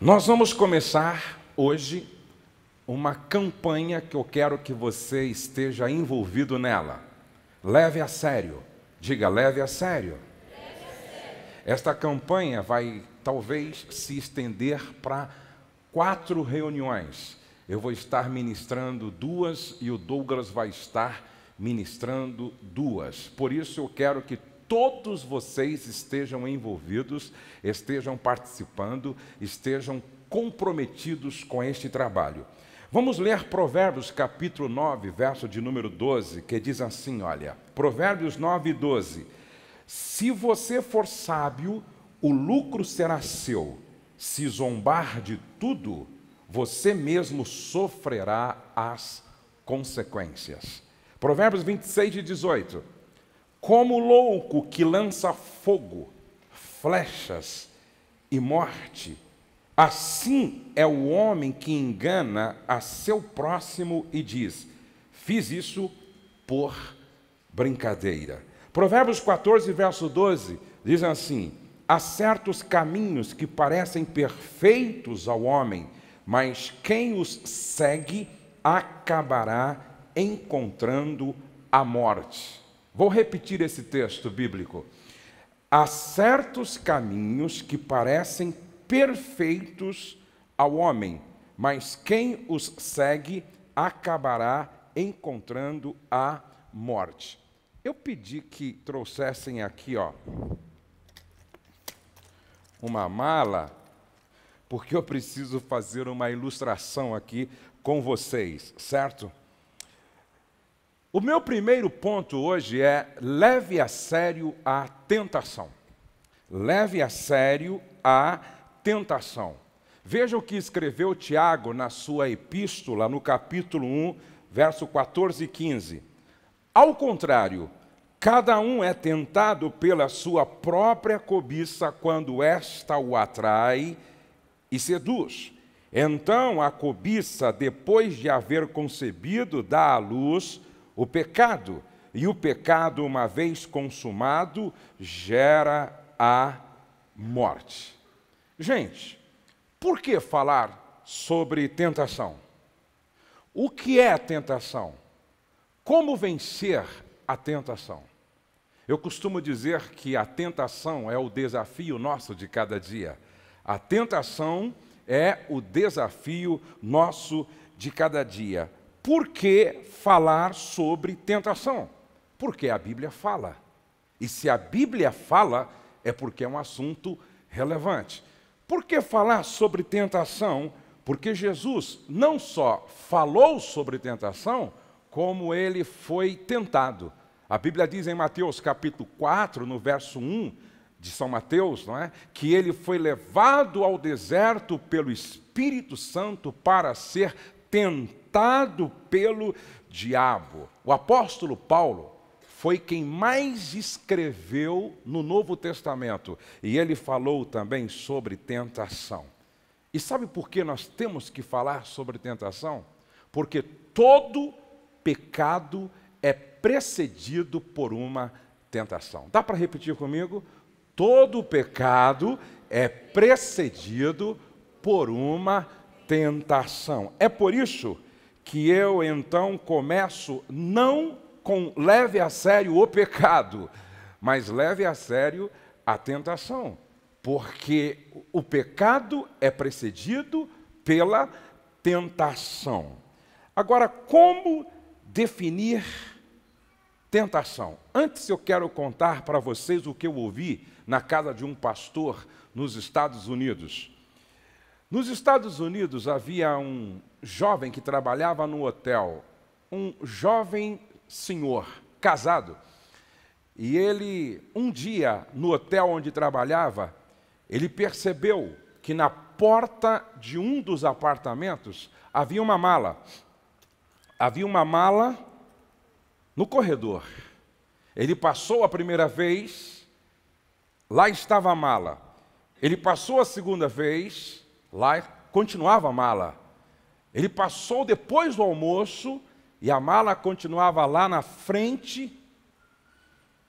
Nós vamos começar hoje uma campanha que eu quero que você esteja envolvido nela. Leve a sério. Diga, leve a sério. Esta campanha vai talvez se estender para quatro reuniões. Eu vou estar ministrando duas e o Douglas vai estar ministrando duas. Por isso eu quero que todos vocês estejam envolvidos, estejam participando, estejam comprometidos com este trabalho. Vamos ler Provérbios capítulo 9, verso de número 12, que diz assim: olha, Provérbios 9, 12. Se você for sábio, o lucro será seu. Se zombar de tudo, você mesmo sofrerá as consequências. Provérbios 26 e 18. Como louco que lança fogo, flechas e morte, assim é o homem que engana a seu próximo e diz: Fiz isso por brincadeira. Provérbios 14, verso 12, diz assim: Há certos caminhos que parecem perfeitos ao homem, mas quem os segue acabará encontrando a morte. Vou repetir esse texto bíblico. Há certos caminhos que parecem perfeitos ao homem, mas quem os segue acabará encontrando a morte. Eu pedi que trouxessem aqui, ó, uma mala, porque eu preciso fazer uma ilustração aqui com vocês, certo? O meu primeiro ponto hoje é: leve a sério a tentação. Leve a sério a tentação. Veja o que escreveu Tiago na sua epístola, no capítulo 1, verso 14 e 15. Ao contrário, cada um é tentado pela sua própria cobiça quando esta o atrai e seduz. Então a cobiça, depois de haver concebido, dá à luz o pecado. E o pecado, uma vez consumado, gera a morte. Gente, por que falar sobre tentação? O que é tentação? Como vencer a tentação? Eu costumo dizer que a tentação é o desafio nosso de cada dia. A tentação é o desafio nosso de cada dia por que falar sobre tentação? Porque a Bíblia fala. E se a Bíblia fala, é porque é um assunto relevante. Por que falar sobre tentação? Porque Jesus não só falou sobre tentação, como ele foi tentado. A Bíblia diz em Mateus capítulo 4, no verso 1 de São Mateus, não é? Que ele foi levado ao deserto pelo Espírito Santo para ser tentado pelo diabo. O apóstolo Paulo foi quem mais escreveu no Novo Testamento e ele falou também sobre tentação. E sabe por que nós temos que falar sobre tentação? Porque todo pecado é precedido por uma tentação. Dá para repetir comigo? Todo pecado é precedido por uma tentação. É por isso que eu então começo não com leve a sério o pecado, mas leve a sério a tentação, porque o pecado é precedido pela tentação. Agora, como definir tentação? Antes eu quero contar para vocês o que eu ouvi na casa de um pastor nos Estados Unidos. Nos Estados Unidos havia um jovem que trabalhava no hotel, um jovem senhor casado. E ele, um dia, no hotel onde trabalhava, ele percebeu que na porta de um dos apartamentos havia uma mala. Havia uma mala no corredor. Ele passou a primeira vez, lá estava a mala. Ele passou a segunda vez, Lá continuava a mala. Ele passou depois do almoço e a mala continuava lá na frente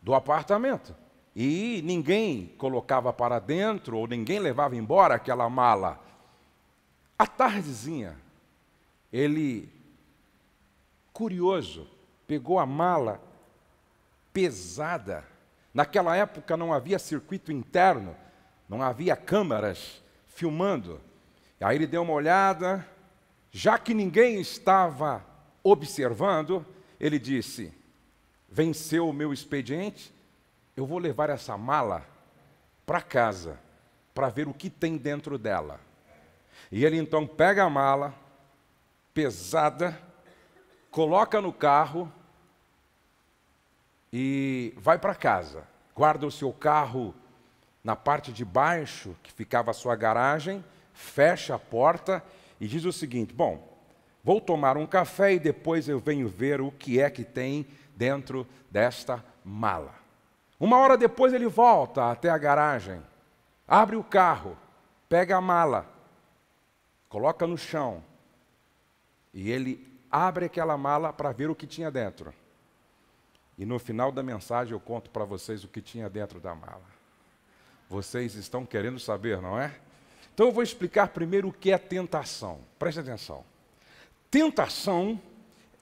do apartamento. E ninguém colocava para dentro ou ninguém levava embora aquela mala. À tardezinha, ele, curioso, pegou a mala pesada. Naquela época não havia circuito interno, não havia câmaras filmando. Aí ele deu uma olhada, já que ninguém estava observando, ele disse: Venceu o meu expediente, eu vou levar essa mala para casa para ver o que tem dentro dela. E ele então pega a mala, pesada, coloca no carro e vai para casa. Guarda o seu carro na parte de baixo, que ficava a sua garagem, fecha a porta e diz o seguinte: Bom, vou tomar um café e depois eu venho ver o que é que tem dentro desta mala. Uma hora depois ele volta até a garagem, abre o carro, pega a mala, coloca no chão e ele abre aquela mala para ver o que tinha dentro. E no final da mensagem eu conto para vocês o que tinha dentro da mala. Vocês estão querendo saber, não é? Então eu vou explicar primeiro o que é tentação. Preste atenção. Tentação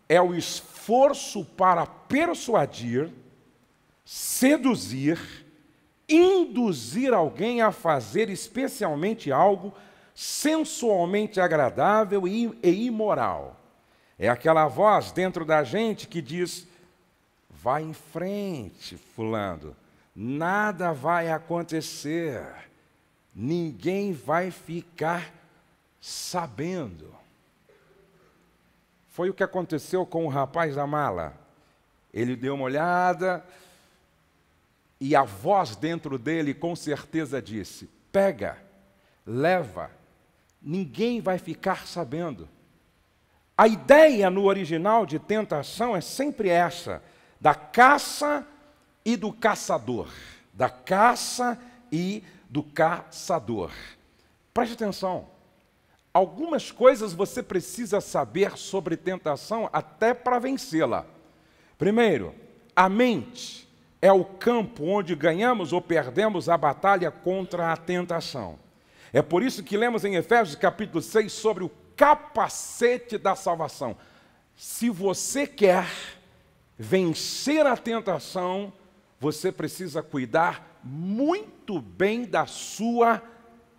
é o esforço para persuadir, seduzir, induzir alguém a fazer especialmente algo sensualmente agradável e, imoral. É aquela voz dentro da gente que diz: vai em frente, Fulano, nada vai acontecer ninguém vai ficar sabendo. Foi o que aconteceu com o rapaz da mala. Ele deu uma olhada e a voz dentro dele com certeza disse: pega, leva, ninguém vai ficar sabendo. A ideia no original de tentação é sempre essa: da caça e do caçador. Da caça e do do caçador. Preste atenção. Algumas coisas você precisa saber sobre tentação até para vencê-la. Primeiro, a mente é o campo onde ganhamos ou perdemos a batalha contra a tentação. É por isso que lemos em Efésios capítulo 6 sobre o capacete da salvação. Se você quer vencer a tentação, você precisa cuidar muito bem da sua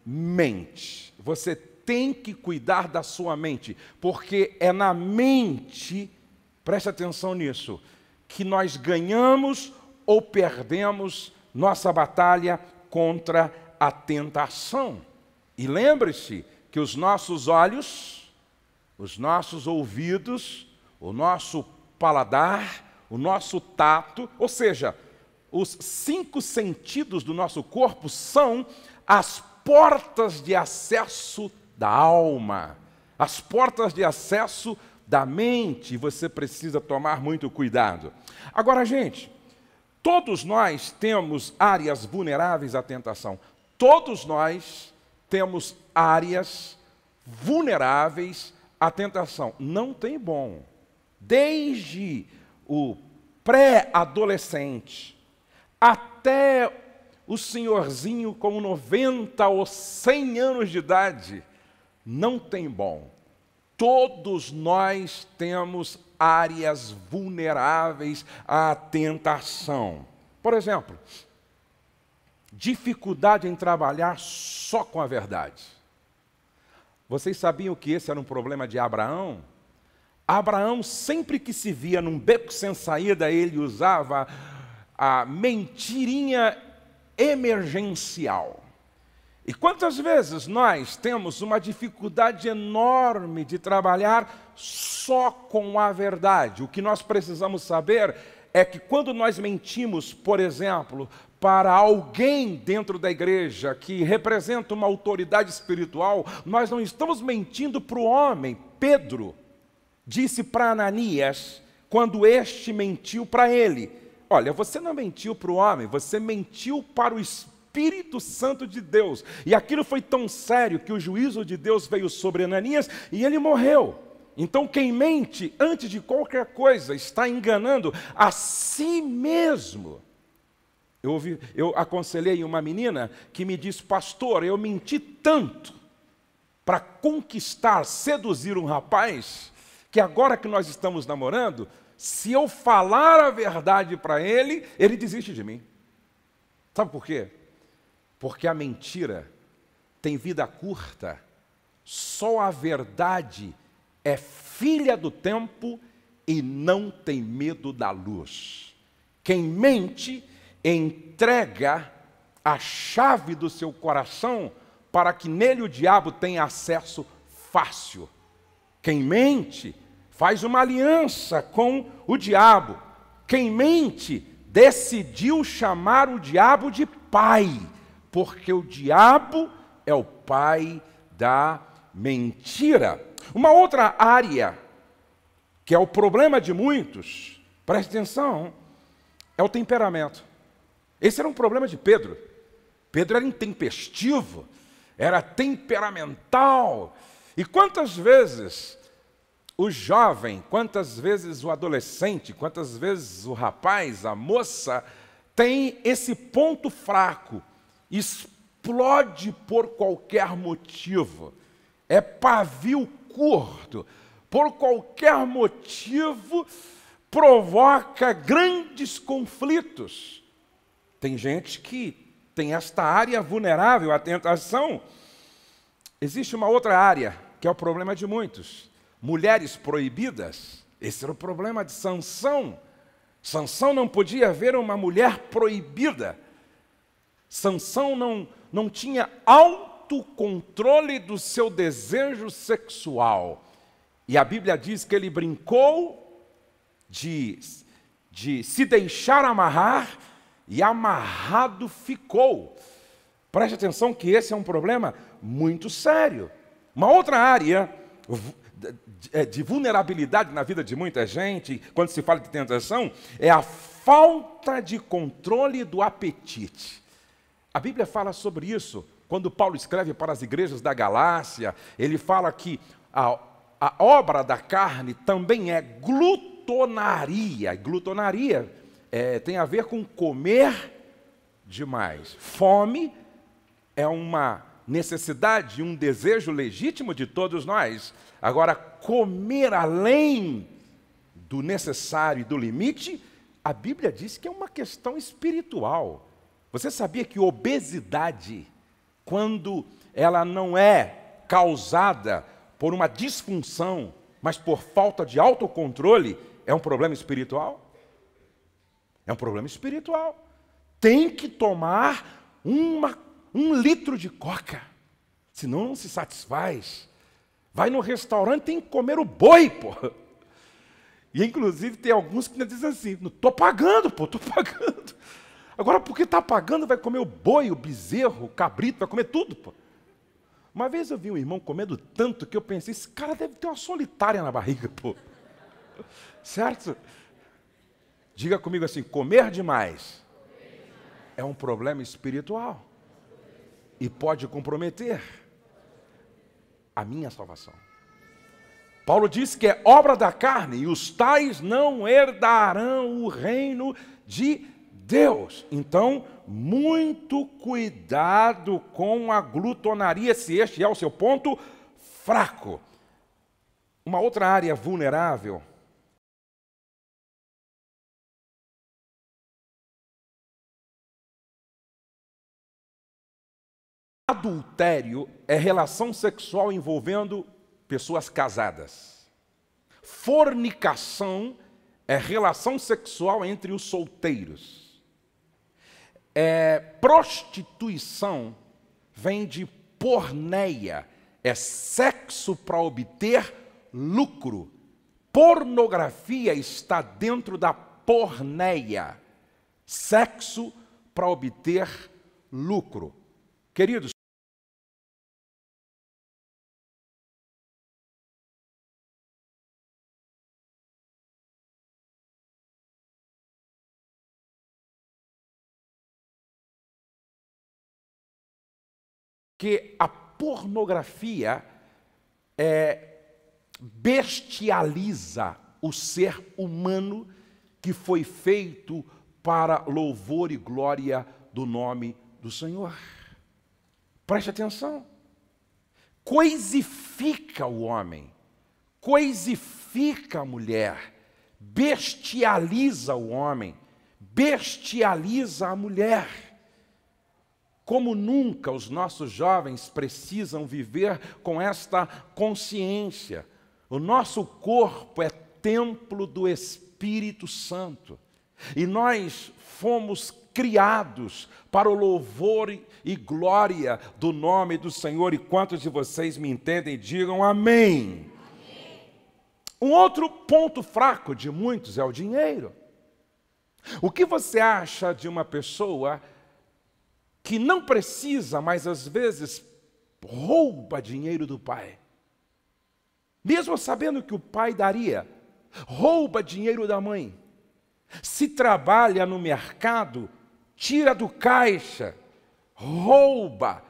mente. Você tem que cuidar da sua mente, porque é na mente, preste atenção nisso, que nós ganhamos ou perdemos nossa batalha contra a tentação. E lembre-se que os nossos olhos, os nossos ouvidos, o nosso paladar, o nosso tato, ou seja, os cinco sentidos do nosso corpo são as portas de acesso da alma, as portas de acesso da mente. Você precisa tomar muito cuidado. Agora, gente, todos nós temos áreas vulneráveis à tentação. Todos nós temos áreas vulneráveis à tentação. Não tem bom. Desde o pré-adolescente até o senhorzinho com 90 ou 100 anos de idade, não tem bom. Todos nós temos áreas vulneráveis à tentação. Por exemplo, dificuldade em trabalhar só com a verdade. Vocês sabiam que esse era um problema de Abraão? Abraão, sempre que se via num beco sem saída, ele usava a mentirinha emergencial. E quantas vezes nós temos uma dificuldade enorme de trabalhar só com a verdade? O que nós precisamos saber é que quando nós mentimos, por exemplo, para alguém dentro da igreja que representa uma autoridade espiritual, nós não estamos mentindo para o homem. Pedro disse para Ananias, quando este mentiu para ele Olha, você não mentiu para o homem, você mentiu para o Espírito Santo de Deus. E aquilo foi tão sério que o juízo de Deus veio sobre Ananias e ele morreu. Então, quem mente antes de qualquer coisa está enganando a si mesmo. Eu, ouvi, eu aconselhei uma menina que me disse, pastor, eu menti tanto para conquistar, seduzir um rapaz, que agora que nós estamos namorando, se eu falar a verdade para ele, ele desiste de mim. Sabe por quê? Porque a mentira tem vida curta, só a verdade é filha do tempo e não tem medo da luz. Quem mente entrega a chave do seu coração para que nele o diabo tenha acesso fácil. Quem mente faz uma aliança com o diabo. Quem mente decidiu chamar o diabo de pai, porque o diabo é o pai da mentira. Uma outra área que é o problema de muitos, preste atenção, é o temperamento. Esse era um problema de Pedro. Pedro era intempestivo, era temperamental. E quantas vezes o jovem, quantas vezes o adolescente, quantas vezes o rapaz, a moça, tem esse ponto fraco, explode por qualquer motivo, é pavio curto, por qualquer motivo provoca grandes conflitos. Tem gente que tem esta área vulnerável à tentação. Existe uma outra área que é o problema de muitos mulheres proibidas. Esse era o problema de Sansão. Sansão não podia ver uma mulher proibida. Sansão não, não tinha autocontrole do seu desejo sexual. E a Bíblia diz que ele brincou de, de se deixar amarrar e amarrado ficou. Preste atenção que esse é um problema muito sério. Uma outra área é, de vulnerabilidade na vida de muita gente, quando se fala de tentação, é a falta de controle do apetite. A Bíblia fala sobre isso. Quando Paulo escreve para as igrejas da Galácia, ele fala que a, a obra da carne também é glutonaria. Glutonaria é, tem a ver com comer demais. Fome é uma necessidade, um desejo legítimo de todos nós. Agora, comer além do necessário e do limite, a Bíblia diz que é uma questão espiritual. Você sabia que obesidade, quando ela não é causada por uma disfunção, mas por falta de autocontrole, é um problema espiritual? É um problema espiritual. Tem que tomar uma, um litro de coca, senão não se satisfaz. Vai no restaurante tem que comer o boi, pô. E inclusive tem alguns que dizem assim: não estou pagando, pô, estou pagando. Agora, porque está pagando, vai comer o boi, o bezerro, o cabrito, vai comer tudo, pô. Uma vez eu vi um irmão comendo tanto que eu pensei: esse cara deve ter uma solitária na barriga, pô. Certo? Diga comigo assim: comer demais é um problema espiritual e pode comprometer a minha salvação. Paulo diz que é obra da carne e os tais não herdarão o reino de Deus. Então, muito cuidado com a glutonaria, se este é o seu ponto fraco. Uma outra área vulnerável Adultério é relação sexual envolvendo pessoas casadas. Fornicação é relação sexual entre os solteiros. É, prostituição vem de porneia, é sexo para obter lucro. Pornografia está dentro da porneia, sexo para obter lucro. Queridos, que a pornografia é, bestializa o ser humano que foi feito para louvor e glória do nome do Senhor. Preste atenção. Coisifica o homem, coisifica a mulher, bestializa o homem, bestializa a mulher. Como nunca os nossos jovens precisam viver com esta consciência. O nosso corpo é templo do Espírito Santo e nós fomos criados para o louvor e glória do nome do Senhor. E quantos de vocês me entendem, digam amém. Um outro ponto fraco de muitos é o dinheiro. O que você acha de uma pessoa que não precisa, mas às vezes rouba dinheiro do pai, mesmo sabendo que o pai daria, rouba dinheiro da mãe, se trabalha no mercado, tira do caixa, rouba.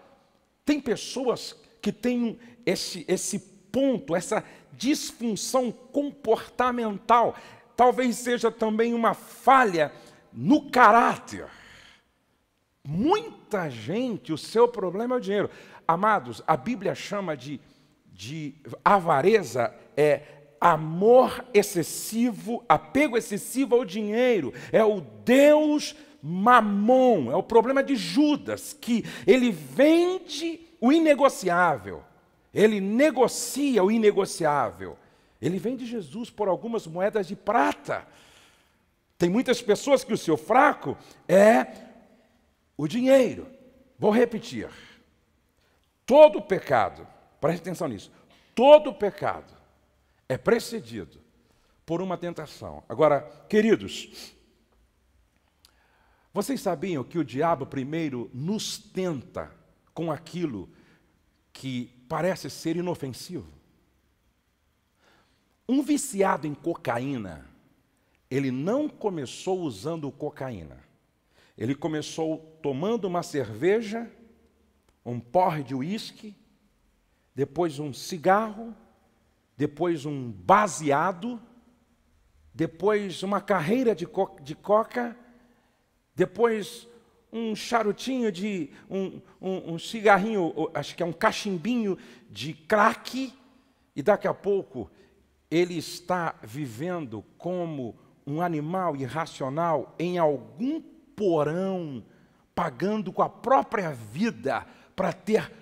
Tem pessoas que têm esse, esse ponto, essa disfunção comportamental, talvez seja também uma falha no caráter. Muita gente, o seu problema é o dinheiro. Amados, a Bíblia chama de, de avareza é amor excessivo, apego excessivo ao dinheiro. É o Deus mamon, é o problema de Judas, que ele vende o inegociável, ele negocia o inegociável. Ele vende Jesus por algumas moedas de prata. Tem muitas pessoas que o seu fraco é o dinheiro. Vou repetir. Todo pecado, preste atenção nisso, todo pecado é precedido por uma tentação. Agora, queridos, vocês sabiam que o diabo primeiro nos tenta com aquilo que parece ser inofensivo? Um viciado em cocaína, ele não começou usando cocaína. Ele começou tomando uma cerveja, um porre de uísque, depois um cigarro, depois um baseado, depois uma carreira de, co de coca, depois um charutinho de. Um, um, um cigarrinho, acho que é um cachimbinho de crack, e daqui a pouco ele está vivendo como um animal irracional em algum porão, pagando com a própria vida para ter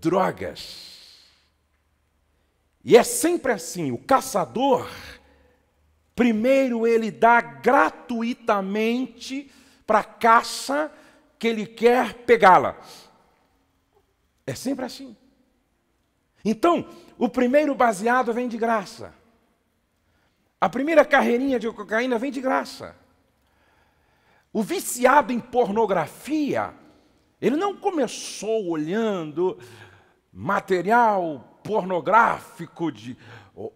drogas. E é sempre assim: o caçador, primeiro ele dá gratuitamente para a caça que ele quer pegá-la. É sempre assim. Então, o primeiro baseado vem de graça. A primeira carreirinha de cocaína vem de graça. O viciado em pornografia, ele não começou olhando material pornográfico de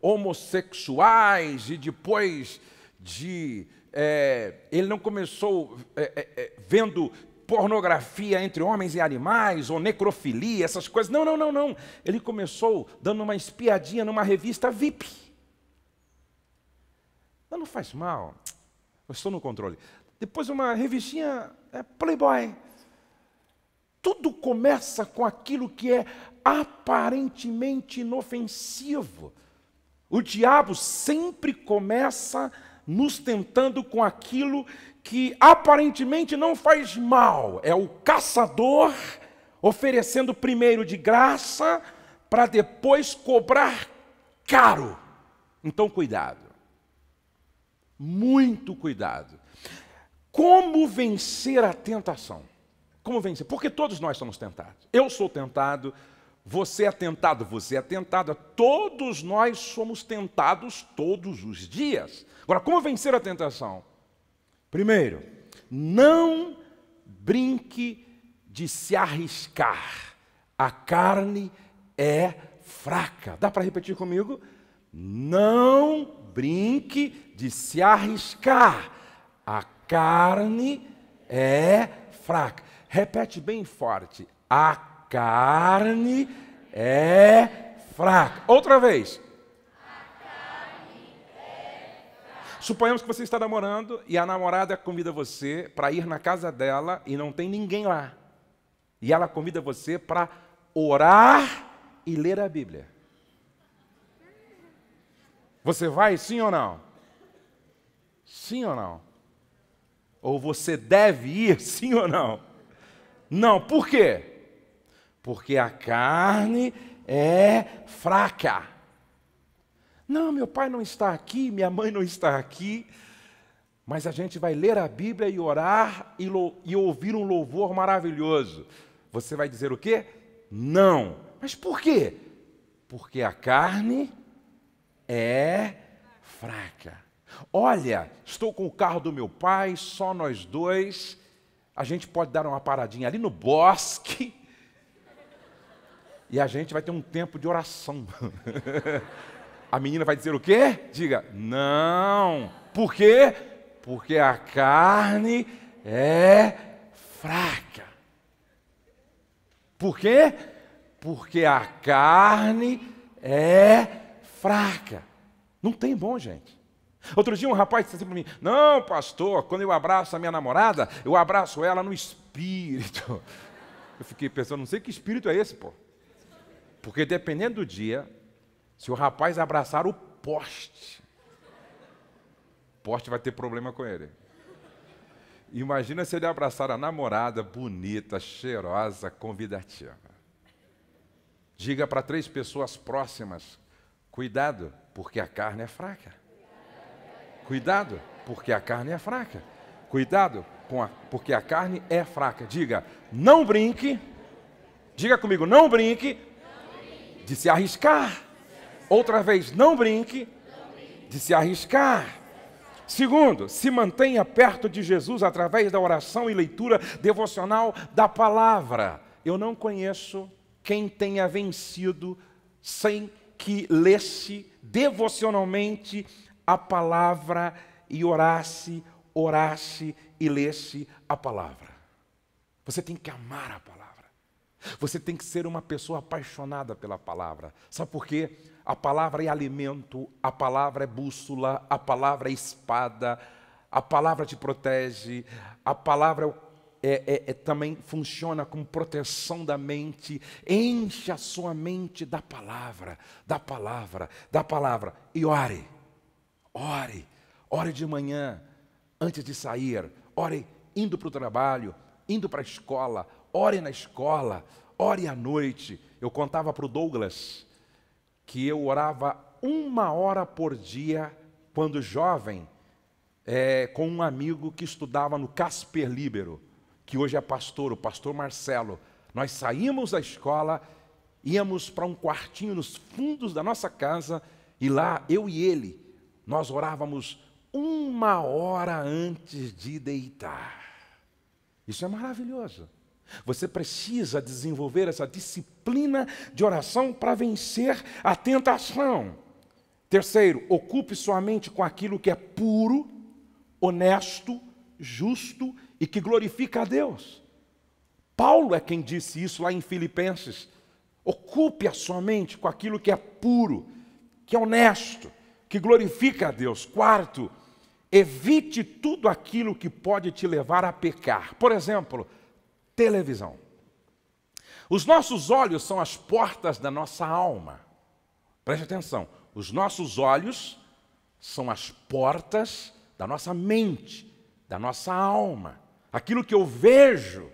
homossexuais e depois de. É, ele não começou é, é, é, vendo pornografia entre homens e animais, ou necrofilia, essas coisas. Não, não, não, não. Ele começou dando uma espiadinha numa revista VIP. Não, não faz mal. Eu estou no controle depois uma revistinha é, Playboy. Tudo começa com aquilo que é aparentemente inofensivo. O diabo sempre começa nos tentando com aquilo que aparentemente não faz mal. É o caçador oferecendo primeiro de graça para depois cobrar caro. Então, cuidado. Muito cuidado. Como vencer a tentação? Como vencer? Porque todos nós somos tentados. Eu sou tentado, você é tentado, você é tentada, todos nós somos tentados todos os dias. Agora, como vencer a tentação? Primeiro, não brinque de se arriscar. A carne é fraca. Dá para repetir comigo? Não brinque de se arriscar. A carne é fraca. Repete bem forte. A carne é fraca. Outra vez. É Suponhamos que você está namorando e a namorada convida você para ir na casa dela e não tem ninguém lá. E ela convida você para orar e ler a Bíblia. Você vai sim ou não? Sim ou não? Ou você deve ir, sim ou não? Não, por quê? Porque a carne é fraca. Não, meu pai não está aqui, minha mãe não está aqui, mas a gente vai ler a Bíblia e orar e, e ouvir um louvor maravilhoso. Você vai dizer o quê? Não. Mas por quê? Porque a carne é fraca. Olha, estou com o carro do meu pai, só nós dois. A gente pode dar uma paradinha ali no bosque. E a gente vai ter um tempo de oração. a menina vai dizer o quê? Diga, não. Por quê? Porque a carne é fraca. Por quê? Porque a carne é fraca. Não tem bom, gente. Outro dia um rapaz disse assim para mim: Não, pastor, quando eu abraço a minha namorada, eu abraço ela no espírito. Eu fiquei pensando, não sei que espírito é esse, pô. Porque dependendo do dia, se o rapaz abraçar o poste, o poste vai ter problema com ele. Imagina se ele abraçar a namorada bonita, cheirosa, convidativa. Diga para três pessoas próximas: cuidado, porque a carne é fraca. Cuidado, porque a carne é fraca. Cuidado, com a, porque a carne é fraca. Diga, não brinque. Diga comigo, não brinque, não brinque. de se arriscar. Outra vez, não brinque, não brinque de se arriscar. Segundo, se mantenha perto de Jesus através da oração e leitura devocional da palavra. Eu não conheço quem tenha vencido sem que lesse devocionalmente a palavra e orasse, orasse e lesse a palavra. Você tem que amar a palavra. Você tem que ser uma pessoa apaixonada pela palavra. Sabe por quê? A palavra é alimento, a palavra é bússola, a palavra é espada, a palavra te protege, a palavra é, é, é, é, também funciona como proteção da mente. Enche a sua mente da palavra, da palavra, da palavra. E ore. Ore, ore de manhã, antes de sair, ore indo para o trabalho, indo para a escola, ore na escola, ore à noite. Eu contava para o Douglas que eu orava uma hora por dia quando jovem, é, com um amigo que estudava no Casper Libero, que hoje é pastor, o pastor Marcelo. Nós saímos da escola, íamos para um quartinho nos fundos da nossa casa e lá eu e ele nós orávamos uma hora antes de deitar. Isso é maravilhoso. Você precisa desenvolver essa disciplina de oração para vencer a tentação. Terceiro, ocupe sua mente com aquilo que é puro, honesto, justo e que glorifica a Deus. Paulo é quem disse isso lá em Filipenses. Ocupe a sua mente com aquilo que é puro, que é honesto, que glorifica a Deus. Quarto, evite tudo aquilo que pode te levar a pecar. Por exemplo, televisão. Os nossos olhos são as portas da nossa alma. Preste atenção. Os nossos olhos são as portas da nossa mente, da nossa alma. Aquilo que eu vejo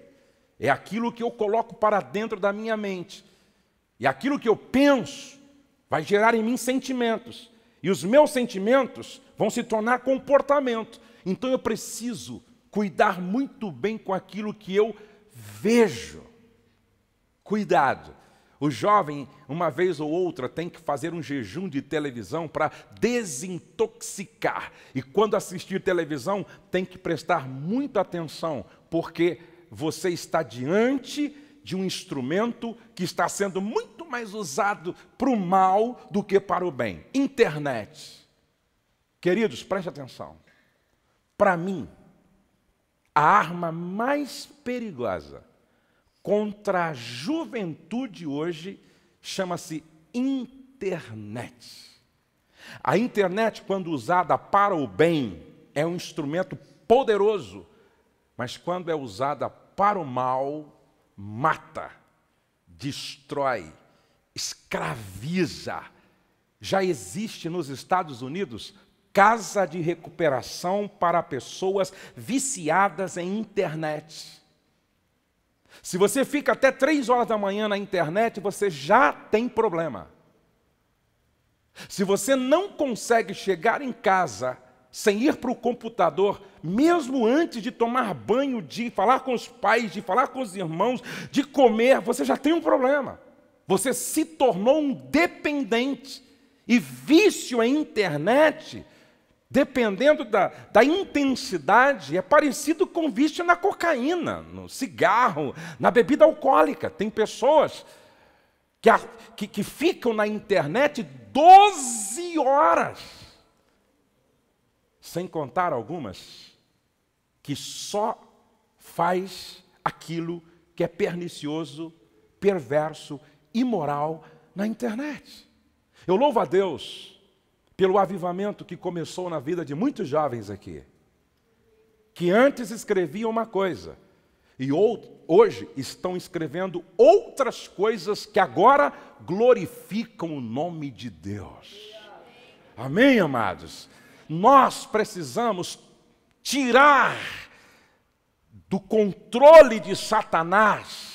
é aquilo que eu coloco para dentro da minha mente. E aquilo que eu penso vai gerar em mim sentimentos. E os meus sentimentos vão se tornar comportamento. Então eu preciso cuidar muito bem com aquilo que eu vejo. Cuidado. O jovem, uma vez ou outra, tem que fazer um jejum de televisão para desintoxicar. E quando assistir televisão, tem que prestar muita atenção, porque você está diante de um instrumento que está sendo muito mais usado para o mal do que para o bem internet. Queridos, preste atenção. Para mim, a arma mais perigosa contra a juventude hoje chama-se internet. A internet, quando usada para o bem, é um instrumento poderoso, mas quando é usada para o mal, mata, destrói, escraviza. Já existe nos Estados Unidos casa de recuperação para pessoas viciadas em internet. Se você fica até três horas da manhã na internet, você já tem problema. Se você não consegue chegar em casa sem ir para o computador, mesmo antes de tomar banho, de falar com os pais, de falar com os irmãos, de comer, você já tem um problema. Você se tornou um dependente. E vício à é internet, dependendo da, da intensidade, é parecido com vício na cocaína, no cigarro, na bebida alcoólica. Tem pessoas que, que, que ficam na internet 12 horas sem contar algumas, que só faz aquilo que é pernicioso, perverso, imoral na internet. Eu louvo a Deus pelo avivamento que começou na vida de muitos jovens aqui, que antes escreviam uma coisa e hoje estão escrevendo outras coisas que agora glorificam o nome de Deus. Amém, amados? nós precisamos tirar do controle de Satanás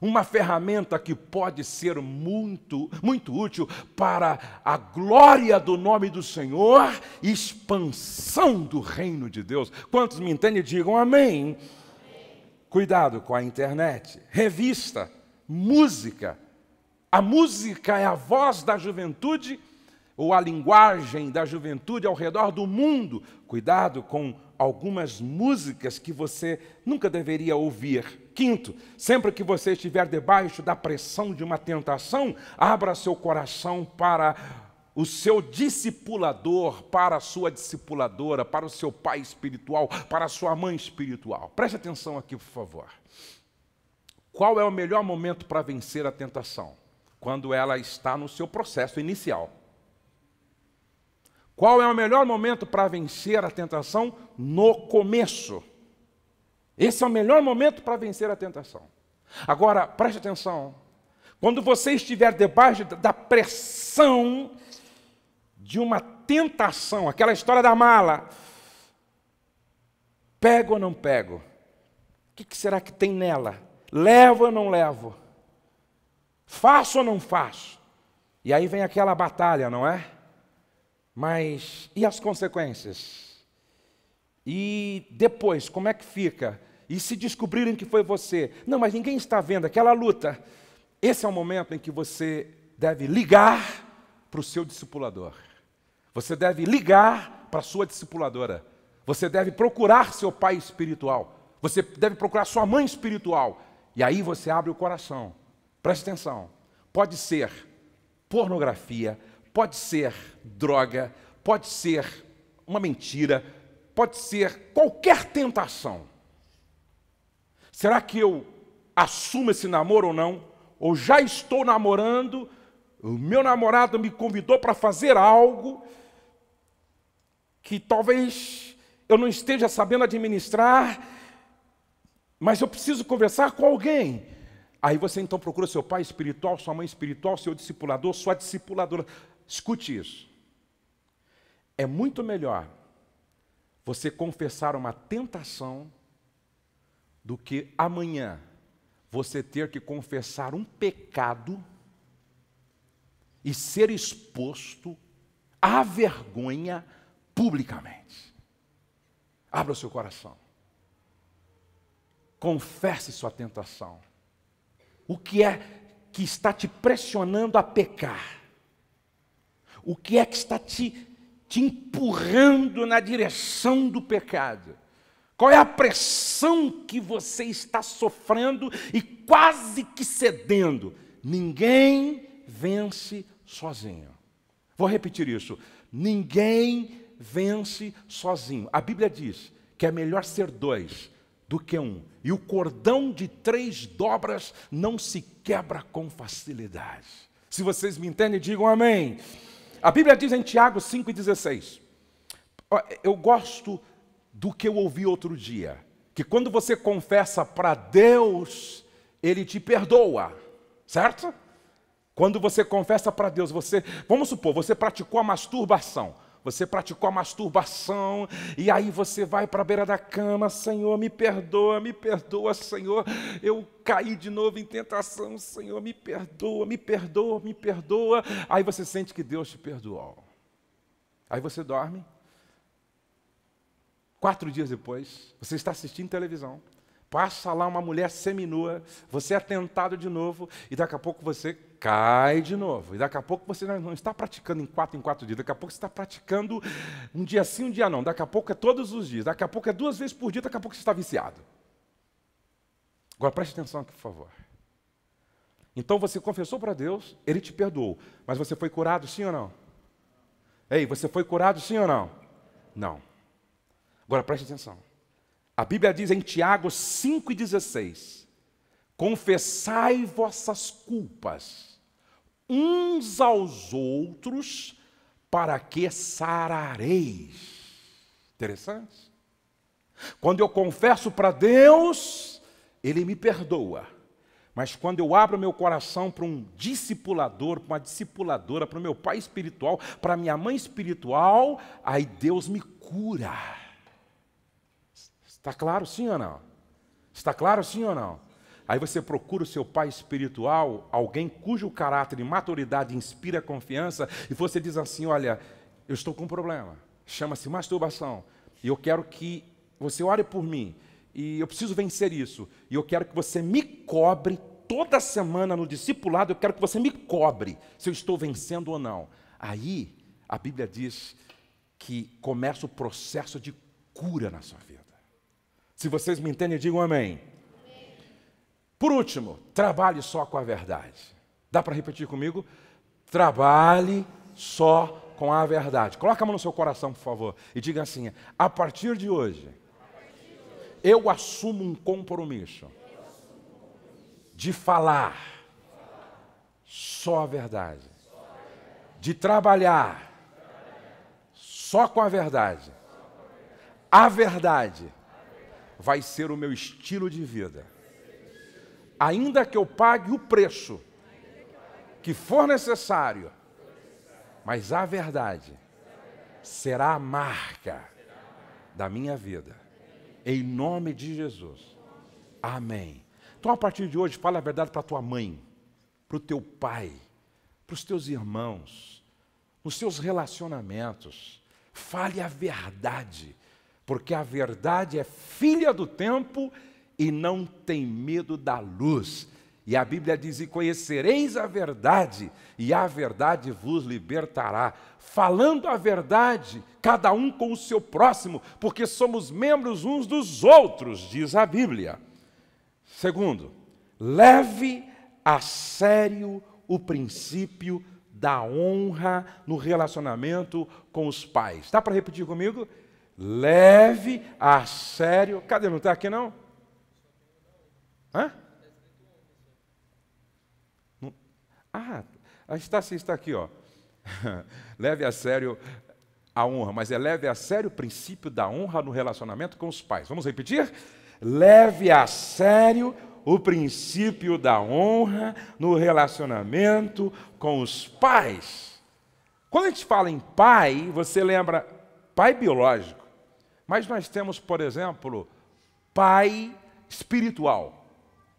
uma ferramenta que pode ser muito, muito útil para a glória do nome do Senhor e expansão do reino de Deus. Quantos me entendem, digam amém. amém. Cuidado com a internet, revista, música. A música é a voz da juventude ou a linguagem da juventude ao redor do mundo. Cuidado com algumas músicas que você nunca deveria ouvir. Quinto, sempre que você estiver debaixo da pressão de uma tentação, abra seu coração para o seu discipulador, para a sua discipuladora, para o seu pai espiritual, para a sua mãe espiritual. Preste atenção aqui, por favor. Qual é o melhor momento para vencer a tentação? Quando ela está no seu processo inicial. Qual é o melhor momento para vencer a tentação? No começo. Esse é o melhor momento para vencer a tentação. Agora, preste atenção. Quando você estiver debaixo da pressão de uma tentação, aquela história da mala, pego ou não pego? O que, será que tem nela? Levo ou não levo? Faço ou não faço? E aí vem aquela batalha, não é? Mas e as consequências? E depois, como é que fica? E se descobrirem que foi você? Não, mas ninguém está vendo aquela luta. Esse é o momento em que você deve ligar para o seu discipulador. Você deve ligar para a sua discipuladora. Você deve procurar seu pai espiritual. Você deve procurar sua mãe espiritual. E aí você abre o coração. Preste atenção. Pode ser pornografia, Pode ser droga, pode ser uma mentira, pode ser qualquer tentação. Será que eu assumo esse namoro ou não? Ou já estou namorando, o meu namorado me convidou para fazer algo que talvez eu não esteja sabendo administrar, mas eu preciso conversar com alguém. Aí você então procura seu pai espiritual, sua mãe espiritual, seu discipulador, sua discipuladora. Escute isso. É muito melhor você confessar uma tentação do que amanhã você ter que confessar um pecado e ser exposto à vergonha publicamente. Abra o seu coração. Confesse sua tentação. O que é que está te pressionando a pecar? O que é que está te, te empurrando na direção do pecado? Qual é a pressão que você está sofrendo e quase que cedendo? Ninguém vence sozinho. Vou repetir isso. Ninguém vence sozinho. A Bíblia diz que é melhor ser dois do que um. E o cordão de três dobras não se quebra com facilidade. Se vocês me entendem, digam amém. A Bíblia diz em Tiago 5,16. Eu gosto do que eu ouvi outro dia, que quando você confessa para Deus, Ele te perdoa, certo? Quando você confessa para Deus, você, vamos supor, você praticou a masturbação. Você praticou a masturbação e aí você vai para a beira da cama, Senhor, me perdoa, me perdoa, Senhor. Eu caí de novo em tentação, Senhor, me perdoa, me perdoa, me perdoa. Aí você sente que Deus te perdoou. Aí você dorme. Quatro dias depois, você está assistindo televisão, passa lá uma mulher seminua, você é tentado de novo e daqui a pouco você cai de novo. E daqui a pouco você não está praticando em quatro em quatro dias, daqui a pouco você está praticando um dia sim, um dia não, daqui a pouco é todos os dias, daqui a pouco é duas vezes por dia, daqui a pouco você está viciado. Agora preste atenção aqui, por favor. Então você confessou para Deus, Ele te perdoou, mas você foi curado sim ou não? Ei, você foi curado sim ou não? Não. Agora preste atenção. A Bíblia diz em Tiago 5,16: Confessai vossas culpas uns aos outros para que sarareis. Interessante? Quando eu confesso para Deus, Ele me perdoa. Mas quando eu abro meu coração para um discipulador, para uma discipuladora, para o meu pai espiritual, para minha mãe espiritual, aí Deus me cura. Está claro sim ou não? Está claro sim ou não? Aí você procura o seu pai espiritual, alguém cujo caráter e maturidade inspira confiança, e você diz assim: Olha, eu estou com um problema, chama-se masturbação, e eu quero que você ore por mim, e eu preciso vencer isso, e eu quero que você me cobre toda semana no discipulado, eu quero que você me cobre se eu estou vencendo ou não. Aí a Bíblia diz que começa o processo de cura na sua vida. Se vocês me entendem, digam amém. Por último, trabalhe só com a verdade. Dá para repetir comigo? Trabalhe só com a verdade. Coloca a mão no seu coração, por favor, e diga assim: a partir de hoje, eu assumo um compromisso de falar só a verdade, de trabalhar só com a verdade. A verdade vai ser o meu estilo de vida ainda que eu pague o preço que for necessário, mas a verdade será a marca da minha vida. Em nome de Jesus. Amém. Então, a partir de hoje, fala a verdade para a tua mãe, para o teu pai, para os teus irmãos, nos seus relacionamentos. Fale a verdade, porque a verdade é filha do tempo e não tem medo da luz. E a Bíblia diz: E conhecereis a verdade, e a verdade vos libertará. Falando a verdade, cada um com o seu próximo, porque somos membros uns dos outros, diz a Bíblia. Segundo, leve a sério o princípio da honra no relacionamento com os pais. Dá para repetir comigo? Leve a sério. Cadê? Não está aqui não? Hã? Ah, a está tá aqui, ó. leve a sério a honra, mas é leve a sério o princípio da honra no relacionamento com os pais. Vamos repetir? Leve a sério o princípio da honra no relacionamento com os pais. Quando a gente fala em pai, você lembra pai biológico, mas nós temos, por exemplo, pai espiritual.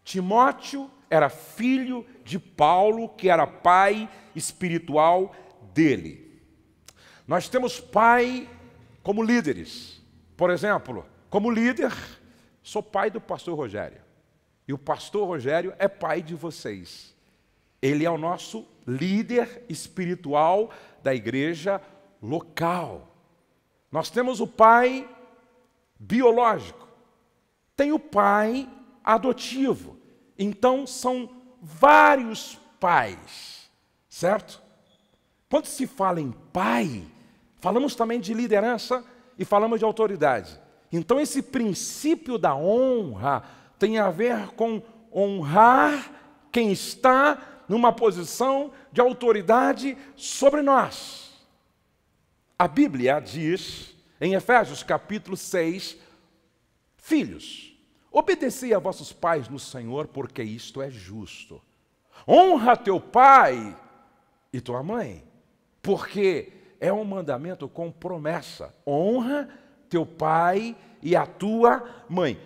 Timóteo era filho de Paulo, que era pai espiritual dele. Nós temos pai como líderes. Por exemplo, como líder, sou pai do pastor Rogério. E o pastor Rogério é pai de vocês. Ele é o nosso líder espiritual da igreja local. Nós temos o pai biológico. Tem o pai adotivo. Então são vários pais, certo? Quando se fala em pai, falamos também de liderança e falamos de autoridade. Então esse princípio da honra tem a ver com honrar quem está numa posição de autoridade sobre nós. A Bíblia diz em Efésios capítulo 6, filhos, Obedecei a vossos pais no Senhor, porque isto é justo. Honra teu pai e tua mãe, porque é um mandamento com promessa. Honra teu pai e a tua mãe.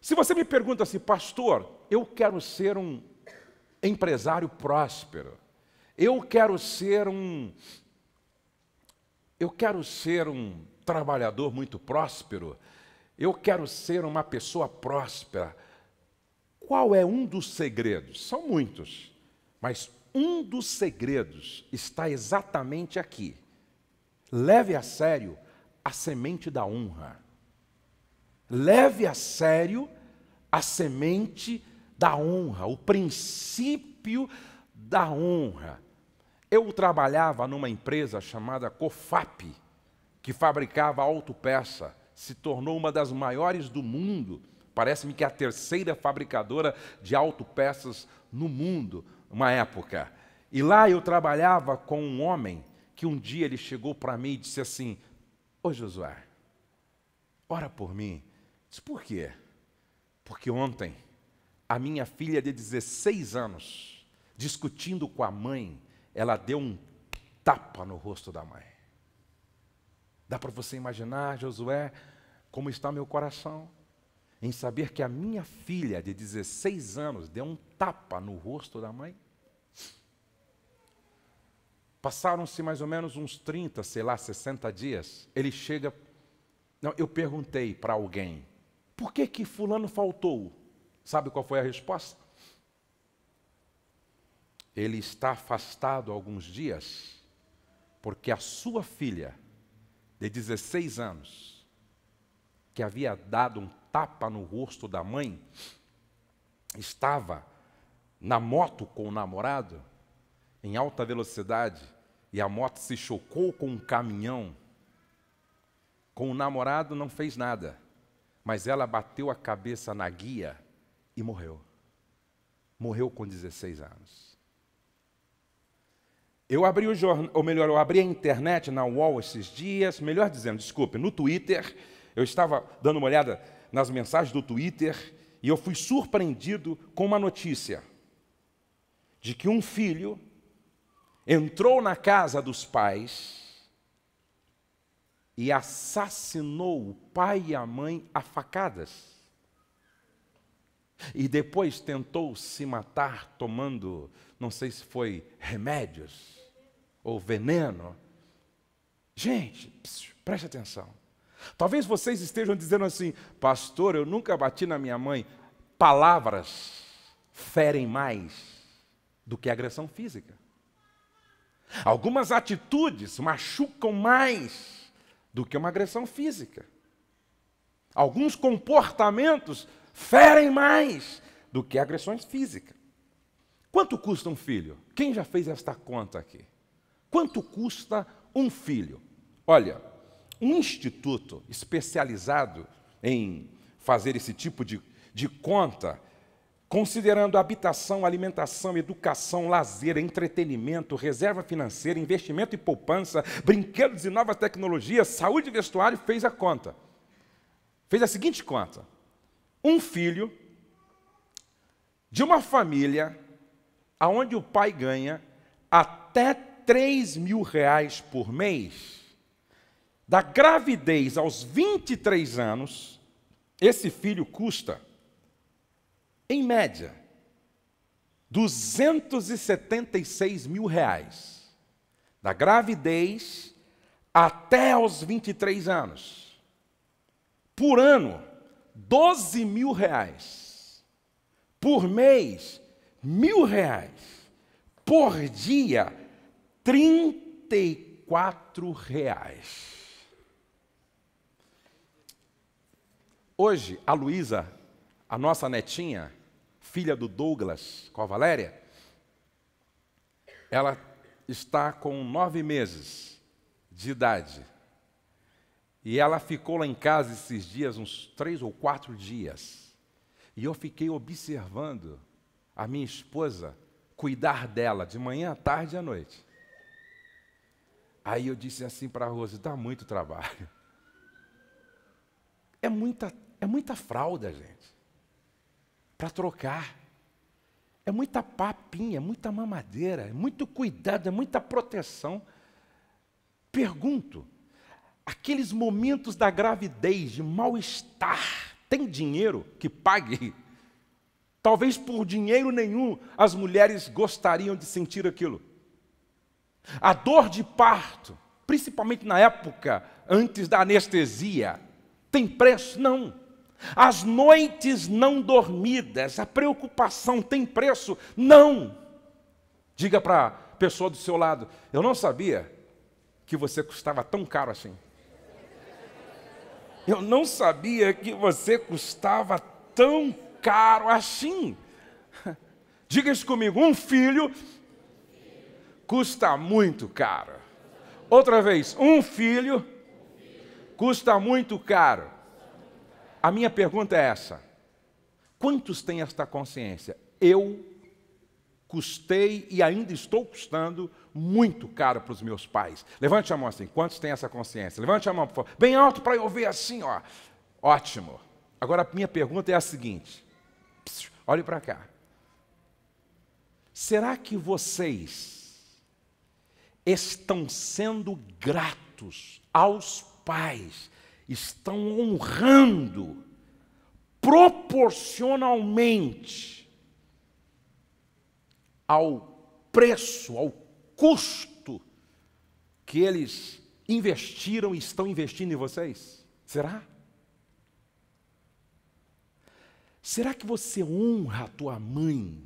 Se você me pergunta assim, pastor, eu quero ser um empresário próspero. Eu quero ser um eu quero ser um trabalhador muito próspero. Eu quero ser uma pessoa próspera. Qual é um dos segredos? São muitos, mas um dos segredos está exatamente aqui. Leve a sério a semente da honra. Leve a sério a semente da honra, o princípio da honra. Eu trabalhava numa empresa chamada COFAP, que fabricava autopeça se tornou uma das maiores do mundo. Parece-me que é a terceira fabricadora de autopeças no mundo, uma época. E lá eu trabalhava com um homem que um dia ele chegou para mim e disse assim: Ô Josué, ora por mim. Eu disse, por quê? Porque ontem a minha filha de 16 anos, discutindo com a mãe, ela deu um tapa no rosto da mãe. Dá para você imaginar, Josué, como está meu coração em saber que a minha filha de 16 anos deu um tapa no rosto da mãe? Passaram-se mais ou menos uns 30, sei lá, 60 dias. Ele chega. Não, eu perguntei para alguém: por que que Fulano faltou? Sabe qual foi a resposta? Ele está afastado alguns dias porque a sua filha de 16 anos, que havia dado um tapa no rosto da mãe, estava na moto com o namorado, em alta velocidade, e a moto se chocou com um caminhão. Com o namorado não fez nada, mas ela bateu a cabeça na guia e morreu. Morreu com 16 anos. Eu abri o jornal, ou melhor, eu abri a internet na UOL esses dias, melhor dizendo, desculpe, no Twitter. Eu estava dando uma olhada nas mensagens do Twitter e eu fui surpreendido com uma notícia de que um filho entrou na casa dos pais e assassinou o pai e a mãe a facadas. E depois tentou se matar tomando, não sei se foi remédios ou veneno. Gente, preste atenção. Talvez vocês estejam dizendo assim, pastor, eu nunca bati na minha mãe. Palavras ferem mais do que agressão física. Algumas atitudes machucam mais do que uma agressão física. Alguns comportamentos ferem mais do que agressões físicas. Quanto custa um filho? Quem já fez esta conta aqui? Quanto custa um filho? Olha, um instituto especializado em fazer esse tipo de, de conta, considerando habitação, alimentação, educação, lazer, entretenimento, reserva financeira, investimento e poupança, brinquedos e novas tecnologias, saúde e vestuário, fez a conta. Fez a seguinte conta: um filho de uma família aonde o pai ganha até 3 mil reais por mês, da gravidez aos 23 anos, esse filho custa, em média, 276 mil reais. Da gravidez até aos 23 anos. Por ano, 12 mil reais. Por mês, mil reais. Por dia, 34 reais. Hoje, a Luísa, a nossa netinha, filha do Douglas com a Valéria, ela está com nove meses de idade. E ela ficou lá em casa esses dias, uns três ou quatro dias. E eu fiquei observando a minha esposa cuidar dela de manhã, à tarde e à noite. Aí eu disse assim para a Rose: dá muito trabalho. É muita, é muita fralda, gente, para trocar. É muita papinha, é muita mamadeira, é muito cuidado, é muita proteção. Pergunto: aqueles momentos da gravidez, de mal-estar, tem dinheiro que pague? Talvez por dinheiro nenhum as mulheres gostariam de sentir aquilo. A dor de parto, principalmente na época antes da anestesia, tem preço? Não. As noites não dormidas, a preocupação tem preço? Não. Diga para a pessoa do seu lado: eu não sabia que você custava tão caro assim. Eu não sabia que você custava tão caro assim. Diga isso comigo: um filho custa muito caro. Outra vez, um filho custa muito caro. A minha pergunta é essa: quantos têm esta consciência? Eu custei e ainda estou custando muito caro para os meus pais. Levante a mão assim, quantos têm essa consciência? Levante a mão, por favor. Bem alto para eu ver assim, ó. Ótimo. Agora a minha pergunta é a seguinte. olhe para cá. Será que vocês estão sendo gratos aos pais, estão honrando proporcionalmente ao preço, ao custo que eles investiram e estão investindo em vocês? Será? Será que você honra a tua mãe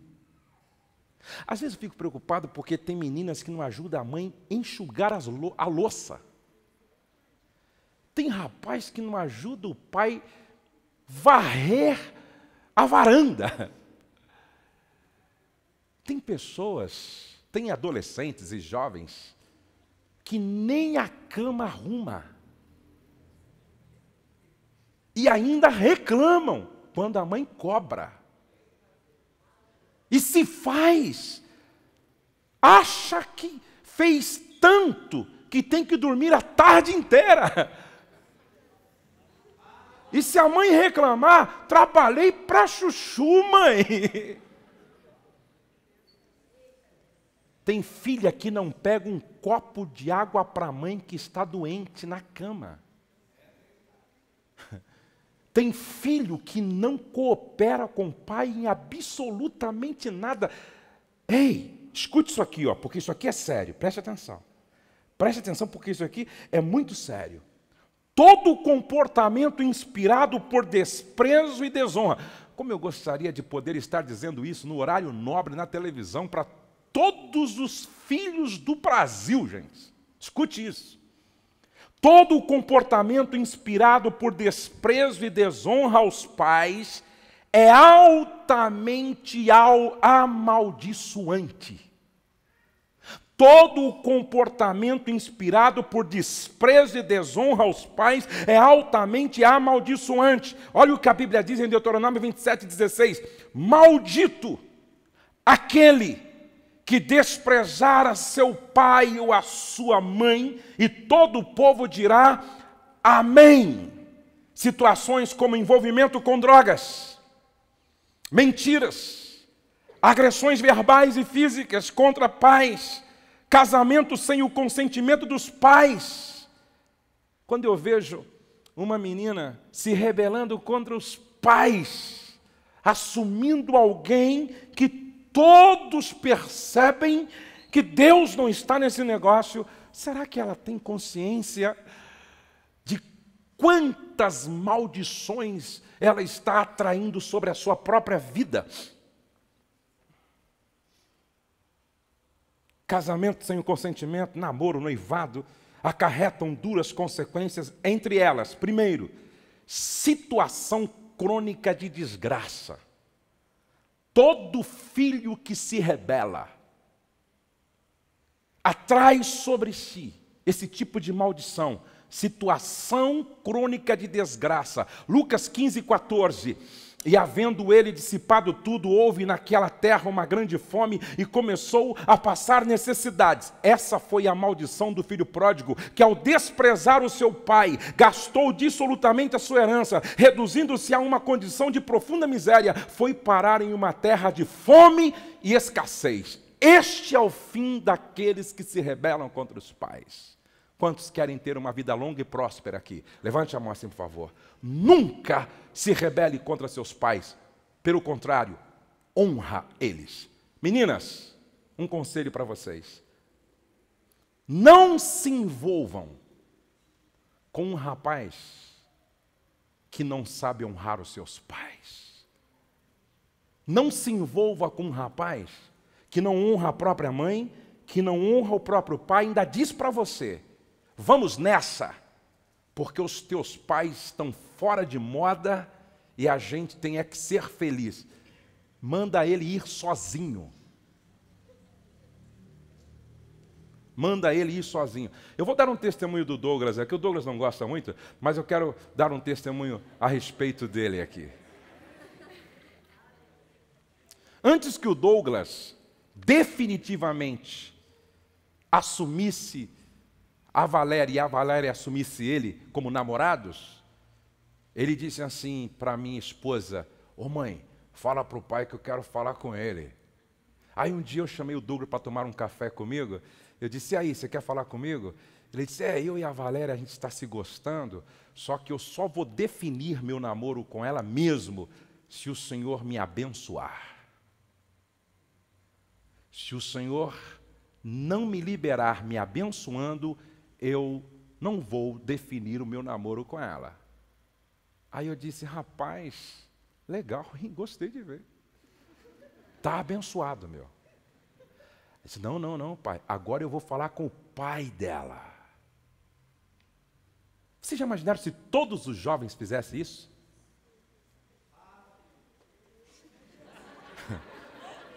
às vezes eu fico preocupado porque tem meninas que não ajudam a mãe a enxugar lo a louça. Tem rapaz que não ajuda o pai varrer a varanda. Tem pessoas, tem adolescentes e jovens que nem a cama arruma. E ainda reclamam quando a mãe cobra. E se faz. Acha que fez tanto que tem que dormir a tarde inteira. E se a mãe reclamar, trabalhei para chuchu, mãe. Tem filha que não pega um copo de água para a mãe que está doente na cama. Tem filho que não coopera com o pai em absolutamente nada. Ei, escute isso aqui, ó, porque isso aqui é sério. Preste atenção. Preste atenção porque isso aqui é muito sério. Todo comportamento inspirado por desprezo e desonra. Como eu gostaria de poder estar dizendo isso no horário nobre na televisão para todos os filhos do Brasil, gente. Escute isso. Todo o comportamento inspirado por desprezo e desonra aos pais é altamente amaldiçoante. Todo o comportamento inspirado por desprezo e desonra aos pais é altamente amaldiçoante. Olha o que a Bíblia diz em Deuteronômio 27, 16: Maldito aquele que desprezara seu pai ou a sua mãe, e todo o povo dirá amém. Situações como envolvimento com drogas, mentiras, agressões verbais e físicas contra pais, casamento sem o consentimento dos pais. Quando eu vejo uma menina se rebelando contra os pais, assumindo alguém que todos percebem que Deus não está nesse negócio, será que ela tem consciência de quantas maldições ela está atraindo sobre a sua própria vida? Casamento sem o consentimento, namoro, noivado, acarretam duras consequências, entre elas, primeiro, situação crônica de desgraça. Todo filho que se rebela atrai sobre si esse tipo de maldição, situação crônica de desgraça. Lucas 15, 14. E havendo ele dissipado tudo, houve naquela terra uma grande fome e começou a passar necessidades. Essa foi a maldição do filho pródigo, que ao desprezar o seu pai, gastou dissolutamente a sua herança, reduzindo-se a uma condição de profunda miséria, foi parar em uma terra de fome e escassez. Este é o fim daqueles que se rebelam contra os pais. Quantos querem ter uma vida longa e próspera aqui? Levante a mão assim, por favor. Nunca se rebele contra seus pais. Pelo contrário, honra eles. Meninas, um conselho para vocês. Não se envolvam com um rapaz que não sabe honrar os seus pais. Não se envolva com um rapaz que não honra a própria mãe, que não honra o próprio pai, ainda diz para você Vamos nessa, porque os teus pais estão fora de moda e a gente tem é que ser feliz. Manda ele ir sozinho. Manda ele ir sozinho. Eu vou dar um testemunho do Douglas aqui. O Douglas não gosta muito, mas eu quero dar um testemunho a respeito dele aqui. Antes que o Douglas definitivamente assumisse a Valéria e a Valéria assumisse ele como namorados, ele disse assim para minha esposa: Ô oh, mãe, fala para o pai que eu quero falar com ele. Aí um dia eu chamei o Douglas para tomar um café comigo. Eu disse: E aí, você quer falar comigo? Ele disse: É, eu e a Valéria a gente está se gostando, só que eu só vou definir meu namoro com ela mesmo se o Senhor me abençoar. Se o Senhor não me liberar me abençoando, eu não vou definir o meu namoro com ela. Aí eu disse, rapaz, legal, gostei de ver. Tá abençoado, meu. Eu disse, não, não, não, pai. Agora eu vou falar com o pai dela. Vocês já imaginaram se todos os jovens fizessem isso?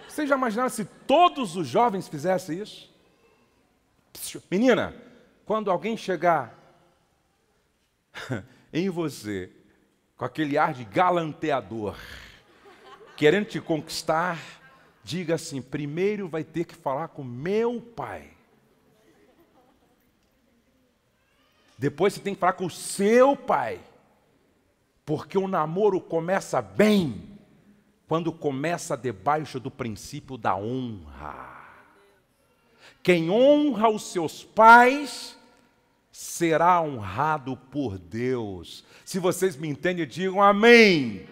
Vocês já imaginaram se todos os jovens fizessem isso? Menina, quando alguém chegar em você com aquele ar de galanteador, querendo te conquistar, diga assim: primeiro vai ter que falar com meu pai. Depois você tem que falar com o seu pai. Porque o namoro começa bem quando começa debaixo do princípio da honra. Quem honra os seus pais será honrado por Deus. Se vocês me entendem, digam amém. amém.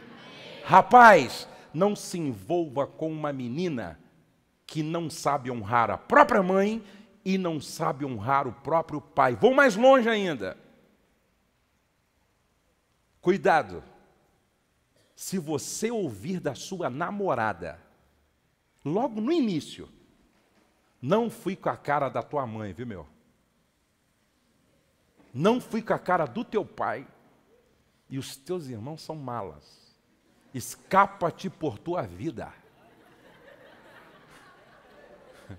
Rapaz, não se envolva com uma menina que não sabe honrar a própria mãe e não sabe honrar o próprio pai. Vou mais longe ainda. Cuidado. Se você ouvir da sua namorada, logo no início, não fui com a cara da tua mãe, viu meu? não fui com a cara do teu pai, e os teus irmãos são malas. Escapa-te por tua vida.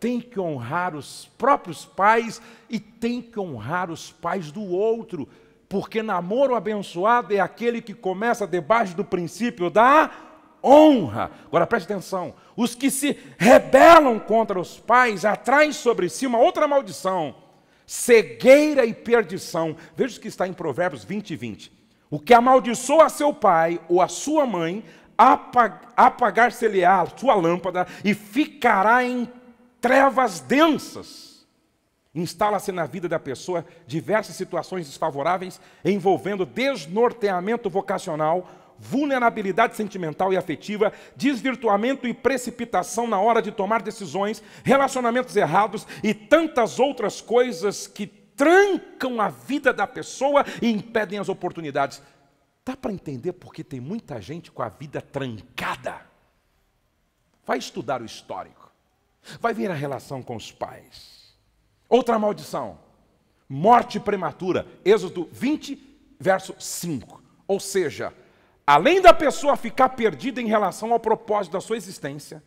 tem que honrar os próprios pais e tem que honrar os pais do outro, porque namoro abençoado é aquele que começa debaixo do princípio da honra. Agora preste atenção: os que se rebelam contra os pais atraem sobre si uma outra maldição, cegueira e perdição. Veja o que está em Provérbios 20 e 20. O que amaldiçoa seu pai ou a sua mãe, apagar-se-lhe-á a sua lâmpada e ficará em trevas densas. Instala-se na vida da pessoa diversas situações desfavoráveis envolvendo desnorteamento vocacional, vulnerabilidade sentimental e afetiva, desvirtuamento e precipitação na hora de tomar decisões, relacionamentos errados e tantas outras coisas que trancam a vida da pessoa e impedem as oportunidades. Dá para entender porque tem muita gente com a vida trancada. Vai estudar o histórico. Vai ver a relação com os pais. Outra maldição. Morte prematura. Êxodo 20, verso 5. Ou seja, além da pessoa ficar perdida em relação ao propósito da sua existência,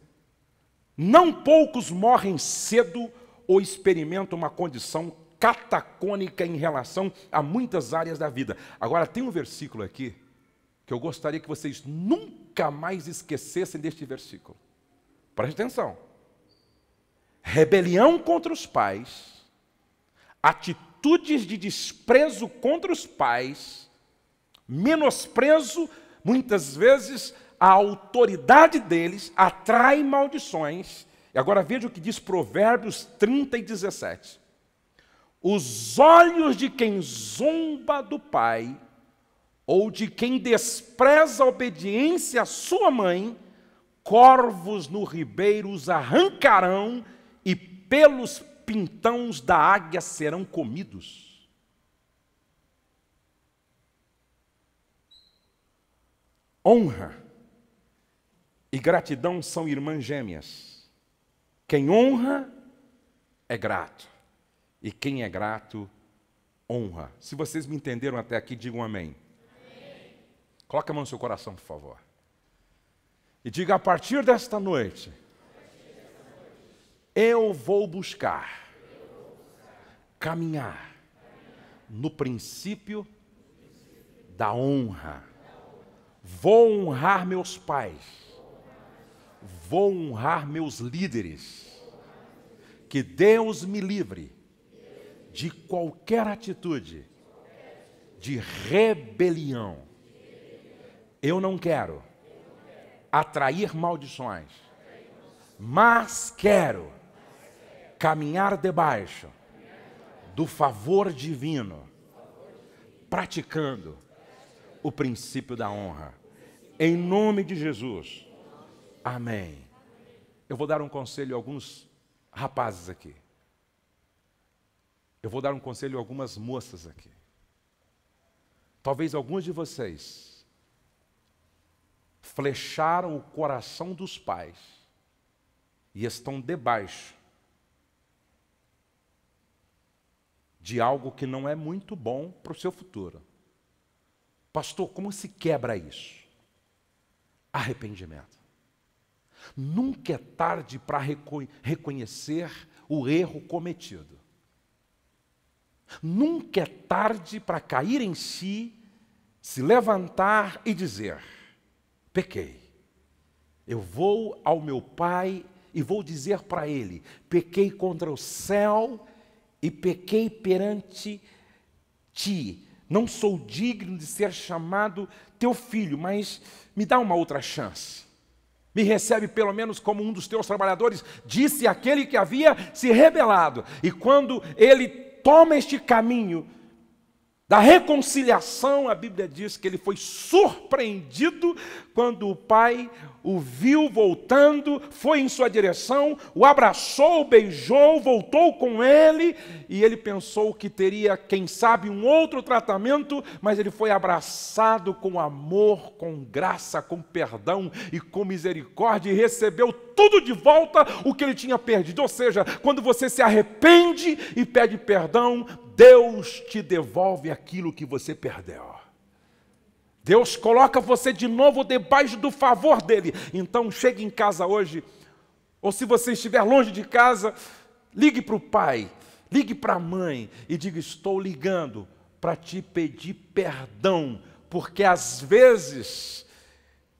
não poucos morrem cedo ou experimentam uma condição catacônica em relação a muitas áreas da vida. Agora, tem um versículo aqui que eu gostaria que vocês nunca mais esquecessem deste versículo. Preste atenção. Rebelião contra os pais, atitudes de desprezo contra os pais, menosprezo Muitas vezes a autoridade deles atrai maldições. E agora veja o que diz Provérbios 30 e 17. Os olhos de quem zomba do pai, ou de quem despreza a obediência à sua mãe, corvos no ribeiro os arrancarão e pelos pintãos da águia serão comidos. Honra e gratidão são irmãs gêmeas. Quem honra é grato, e quem é grato honra. Se vocês me entenderam até aqui, digam amém. amém. Coloque a mão no seu coração, por favor. E diga: a partir desta noite, eu, vou buscar, caminhar, no princípio da honra Vou honrar meus pais. Vou honrar meus líderes. Que Deus me livre de qualquer atitude de rebelião. Eu não quero atrair maldições, mas quero caminhar debaixo do favor divino, praticando o princípio da honra. Em nome de Jesus. Amém. Eu vou dar um conselho a alguns rapazes aqui. Eu vou dar um conselho a algumas moças aqui. Talvez alguns de vocês flecharam o coração dos pais e estão debaixo de algo que não é muito bom para o seu futuro. Pastor, como se quebra isso? Arrependimento. Nunca é tarde para reconhecer o erro cometido. Nunca é tarde para cair em si, se levantar e dizer: pequei. Eu vou ao meu Pai e vou dizer para Ele: pequei contra o céu e pequei perante Ti. Não sou digno de ser chamado teu filho, mas me dá uma outra chance. Me recebe pelo menos como um dos teus trabalhadores, disse aquele que havia se rebelado. E quando ele toma este caminho da reconciliação, a Bíblia diz que ele foi surpreendido quando o pai o viu voltando, foi em sua direção, o abraçou, o beijou, voltou com ele, e ele pensou que teria, quem sabe, um outro tratamento, mas ele foi abraçado com amor, com graça, com perdão e com misericórdia, e recebeu tudo de volta o que ele tinha perdido. Ou seja, quando você se arrepende e pede perdão, Deus te devolve aquilo que você perdeu. Deus coloca você de novo debaixo do favor dele. Então chegue em casa hoje, ou se você estiver longe de casa, ligue para o pai, ligue para a mãe e diga: Estou ligando para te pedir perdão, porque às vezes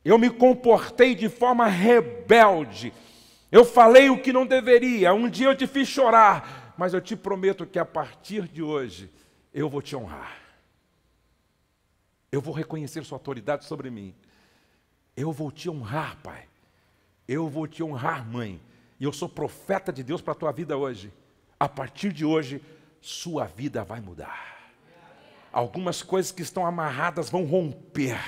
eu me comportei de forma rebelde, eu falei o que não deveria, um dia eu te fiz chorar, mas eu te prometo que a partir de hoje eu vou te honrar. Eu vou reconhecer Sua autoridade sobre mim. Eu vou te honrar, Pai. Eu vou te honrar, Mãe. E eu sou profeta de Deus para a tua vida hoje. A partir de hoje, sua vida vai mudar. Algumas coisas que estão amarradas vão romper.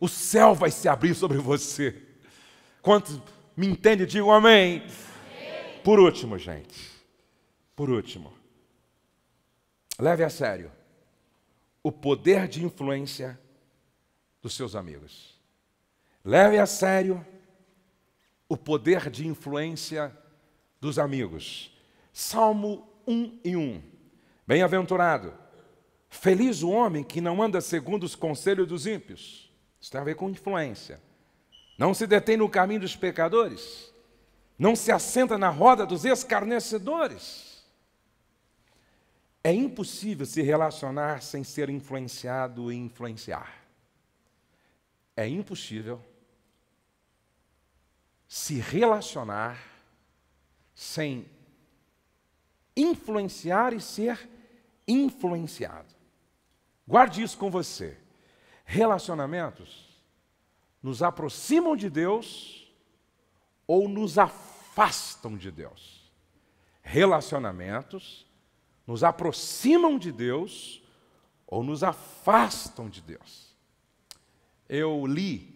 O céu vai se abrir sobre você. Quantos me entendem, digam amém. amém. Por último, gente. Por último. Leve a sério o poder de influência dos seus amigos. Leve a sério o poder de influência dos amigos. Salmo 1 e 1. Bem-aventurado, feliz o homem que não anda segundo os conselhos dos ímpios. Isso tem a ver com influência. Não se detém no caminho dos pecadores, não se assenta na roda dos escarnecedores é impossível se relacionar sem ser influenciado e influenciar. É impossível se relacionar sem influenciar e ser influenciado. Guarde isso com você. Relacionamentos nos aproximam de Deus ou nos afastam de Deus. Relacionamentos nos aproximam de Deus ou nos afastam de Deus. Eu li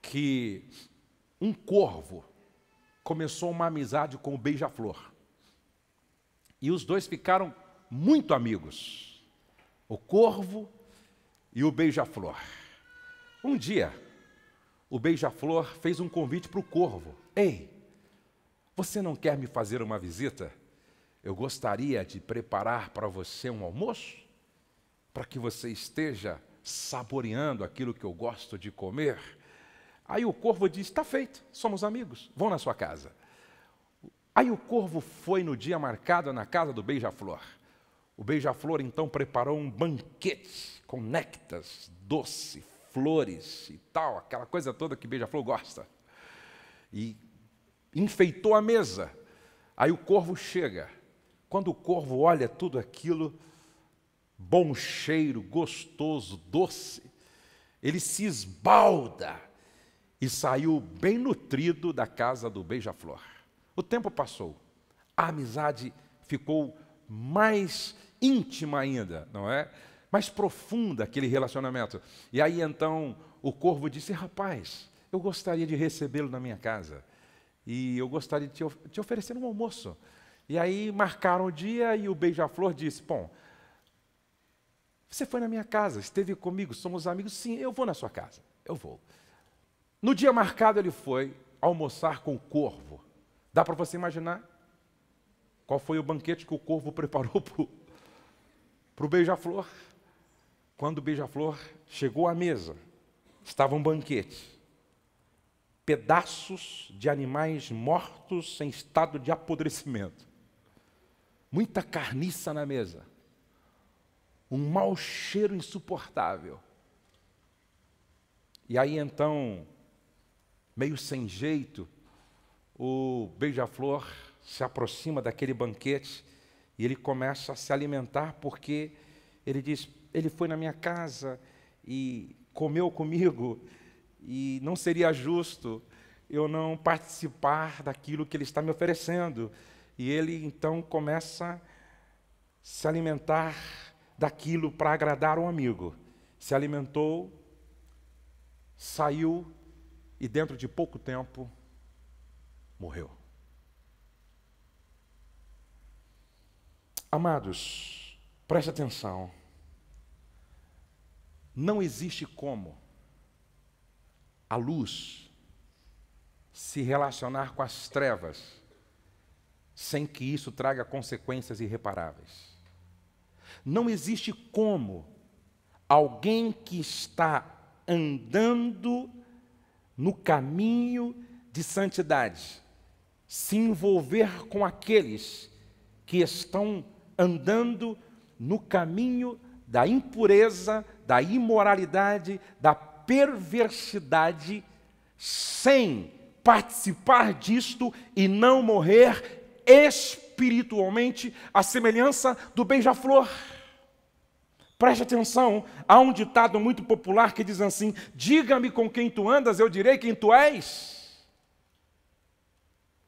que um corvo começou uma amizade com o beija-flor. E os dois ficaram muito amigos. O corvo e o beija-flor. Um dia, o beija-flor fez um convite para o corvo: Ei, você não quer me fazer uma visita? eu gostaria de preparar para você um almoço, para que você esteja saboreando aquilo que eu gosto de comer. Aí o corvo diz: Está feito, somos amigos, vão na sua casa. Aí o corvo foi no dia marcado na casa do beija-flor. O beija-flor então preparou um banquete com néctas, doce, flores e tal, aquela coisa toda que beija-flor gosta. E enfeitou a mesa. Aí o corvo chega quando o corvo olha tudo aquilo, bom cheiro, gostoso, doce, ele se esbalda e saiu bem nutrido da casa do beija-flor. O tempo passou, a amizade ficou mais íntima ainda, não é? Mais profunda aquele relacionamento. E aí então o corvo disse: Rapaz, eu gostaria de recebê-lo na minha casa e eu gostaria de te, of te oferecer um almoço. E aí marcaram o dia e o beija-flor disse: Bom, você foi na minha casa, esteve comigo, somos amigos. Sim, eu vou na sua casa, eu vou. No dia marcado, ele foi almoçar com o corvo. Dá para você imaginar qual foi o banquete que o corvo preparou para o beija-flor? Quando o beija-flor chegou à mesa, estava um banquete. Pedaços de animais mortos em estado de apodrecimento muita carniça na mesa, um mau cheiro insuportável. E aí então, meio sem jeito, o beija-flor se aproxima daquele banquete e ele começa a se alimentar porque ele diz: ele foi na minha casa e comeu comigo e não seria justo eu não participar daquilo que ele está me oferecendo. E ele então começa a se alimentar daquilo para agradar um amigo. Se alimentou, saiu e dentro de pouco tempo morreu. Amados, preste atenção. Não existe como a luz se relacionar com as trevas sem que isso traga consequências irreparáveis. Não existe como alguém que está andando no caminho de santidade se envolver com aqueles que estão andando no caminho da impureza, da imoralidade, da perversidade, sem participar disto e não morrer espiritualmente a semelhança do beija-flor. Preste atenção, há um ditado muito popular que diz assim: Diga-me com quem tu andas, eu direi quem tu és.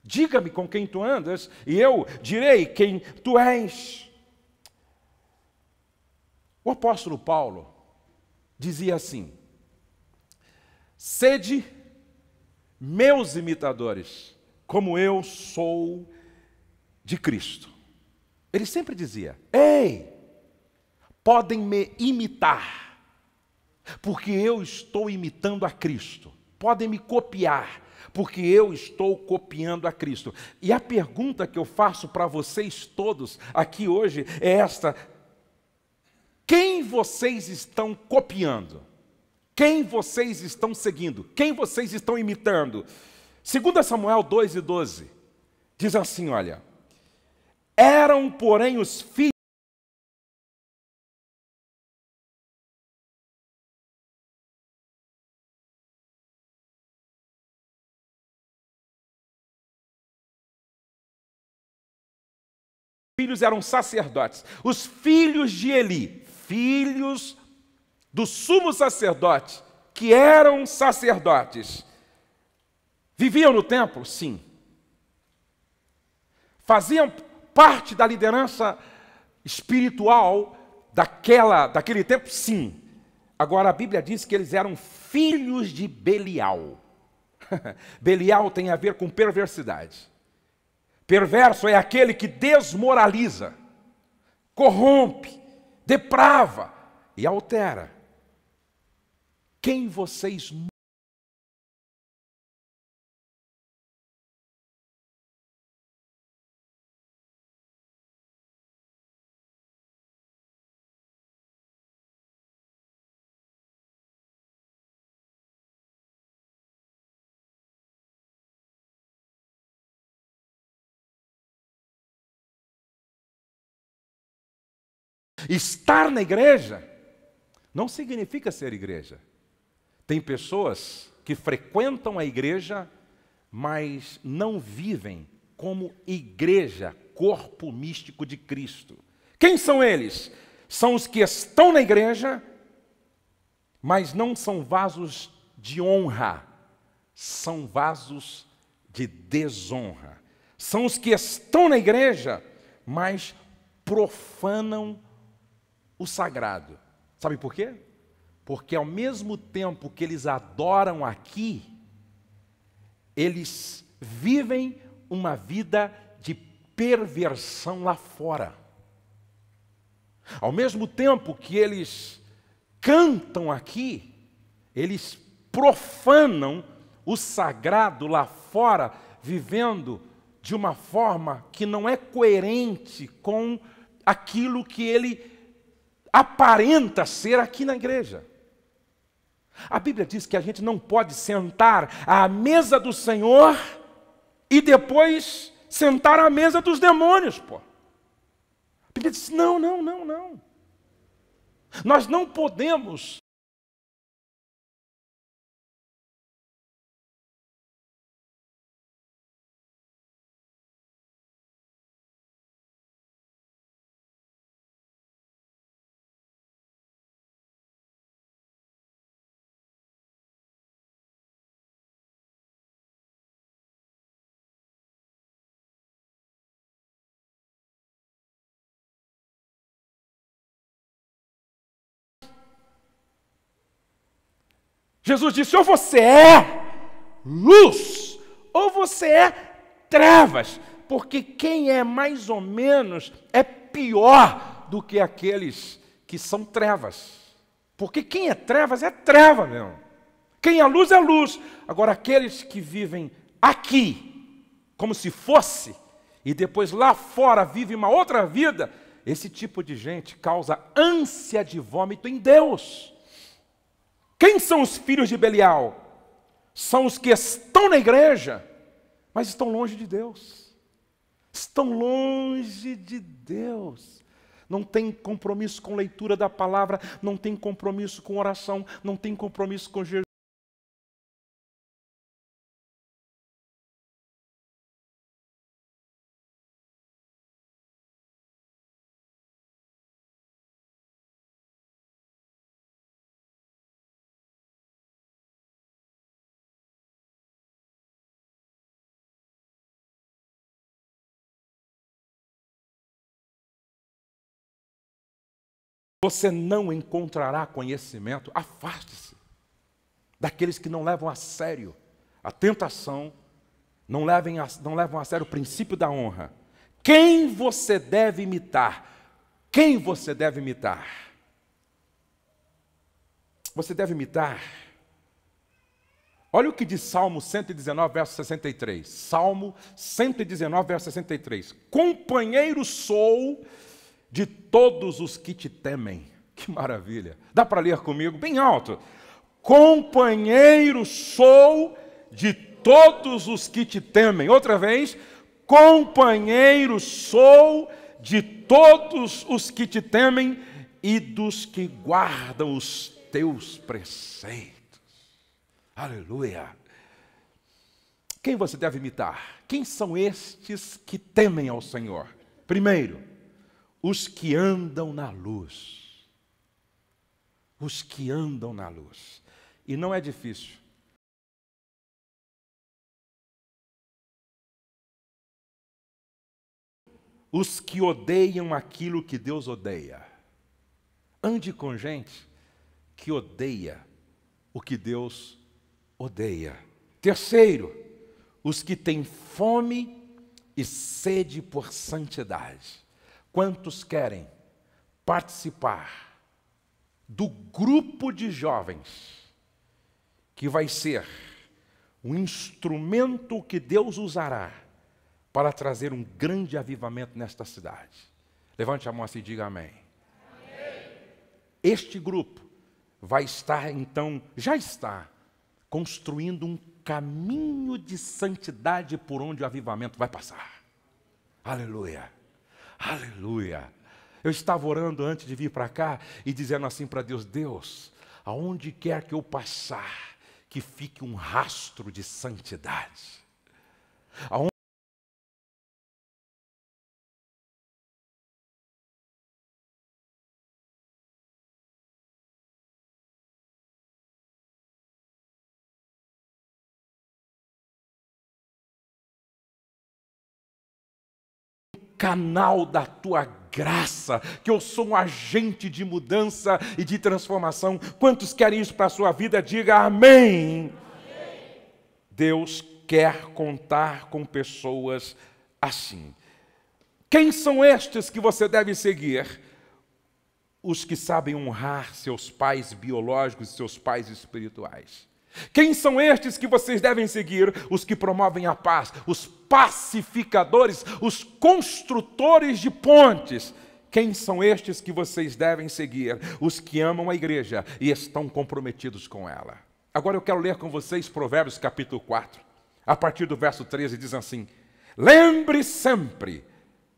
Diga-me com quem tu andas, e eu direi quem tu és. O apóstolo Paulo dizia assim: Sede meus imitadores, como eu sou de Cristo. Ele sempre dizia: Ei, podem me imitar, porque eu estou imitando a Cristo. Podem me copiar, porque eu estou copiando a Cristo. E a pergunta que eu faço para vocês todos aqui hoje é esta: quem vocês estão copiando? Quem vocês estão seguindo? Quem vocês estão imitando? Segundo Samuel 2 e 12, diz assim, olha, eram, porém, os filhos. filhos eram sacerdotes. Os filhos de Eli, filhos do sumo sacerdote, que eram sacerdotes, viviam no templo? Sim. Faziam parte da liderança espiritual daquela, daquele tempo? Sim. Agora a Bíblia diz que eles eram filhos de Belial. Belial tem a ver com perversidade. Perverso é aquele que desmoraliza, corrompe, deprava e altera. Quem vocês Estar na igreja não significa ser igreja. Tem pessoas que frequentam a igreja, mas não vivem como igreja, corpo místico de Cristo. Quem são eles? São os que estão na igreja, mas não são vasos de honra, são vasos de desonra. São os que estão na igreja, mas profanam o sagrado. Sabe por quê? Porque ao mesmo tempo que eles adoram aqui, eles vivem uma vida de perversão lá fora. Ao mesmo tempo que eles cantam aqui, eles profanam o sagrado lá fora, vivendo de uma forma que não é coerente com aquilo que ele aparenta ser aqui na igreja. A Bíblia diz que a gente não pode sentar à mesa do Senhor e depois sentar à mesa dos demônios, pô. A Bíblia diz: não, não, não, não. Nós não podemos Jesus disse: ou você é luz, ou você é trevas, porque quem é mais ou menos é pior do que aqueles que são trevas. Porque quem é trevas é treva mesmo. Quem é luz é luz. Agora, aqueles que vivem aqui, como se fosse, e depois lá fora vive uma outra vida, esse tipo de gente causa ânsia de vômito em Deus. Quem são os filhos de Belial? São os que estão na igreja, mas estão longe de Deus. Estão longe de Deus. Não tem compromisso com leitura da palavra, não tem compromisso com oração, não tem compromisso com Jesus. Você não encontrará conhecimento. Afaste-se daqueles que não levam a sério a tentação, não, levem a, não levam a sério o princípio da honra. Quem você deve imitar? Quem você deve imitar? Você deve imitar. Olha o que diz Salmo 119, verso 63. Salmo 119, verso 63. Companheiro sou de todos os que te temem. Que maravilha! Dá para ler comigo bem alto. Companheiro sou de todos os que te temem. Outra vez, companheiro sou de todos os que te temem e dos que guardam os teus preceitos. Aleluia! Quem você deve imitar? Quem são estes que temem ao Senhor? Primeiro, os que andam na luz. Os que andam na luz. E não é difícil. Os que odeiam aquilo que Deus odeia. Ande com gente que odeia o que Deus odeia. Terceiro, os que têm fome e sede por santidade. Quantos querem participar do grupo de jovens que vai ser um instrumento que Deus usará para trazer um grande avivamento nesta cidade? Levante a mão assim e diga amém. amém. Este grupo vai estar, então, já está construindo um caminho de santidade por onde o avivamento vai passar. Aleluia. Aleluia! Eu estava orando antes de vir para cá e dizendo assim para Deus: Deus, aonde quer que eu passar, que fique um rastro de santidade. Aonde canal da tua graça, que eu sou um agente de mudança e de transformação. Quantos querem isso para a sua vida? Diga amém. amém. Deus quer contar com pessoas assim. Quem são estes que você deve seguir? Os que sabem honrar seus pais biológicos e seus pais espirituais. Quem são estes que vocês devem seguir? Os que promovem a paz, os pacificadores, os construtores de pontes. Quem são estes que vocês devem seguir? Os que amam a igreja e estão comprometidos com ela. Agora eu quero ler com vocês Provérbios capítulo 4, a partir do verso 13, diz assim: Lembre sempre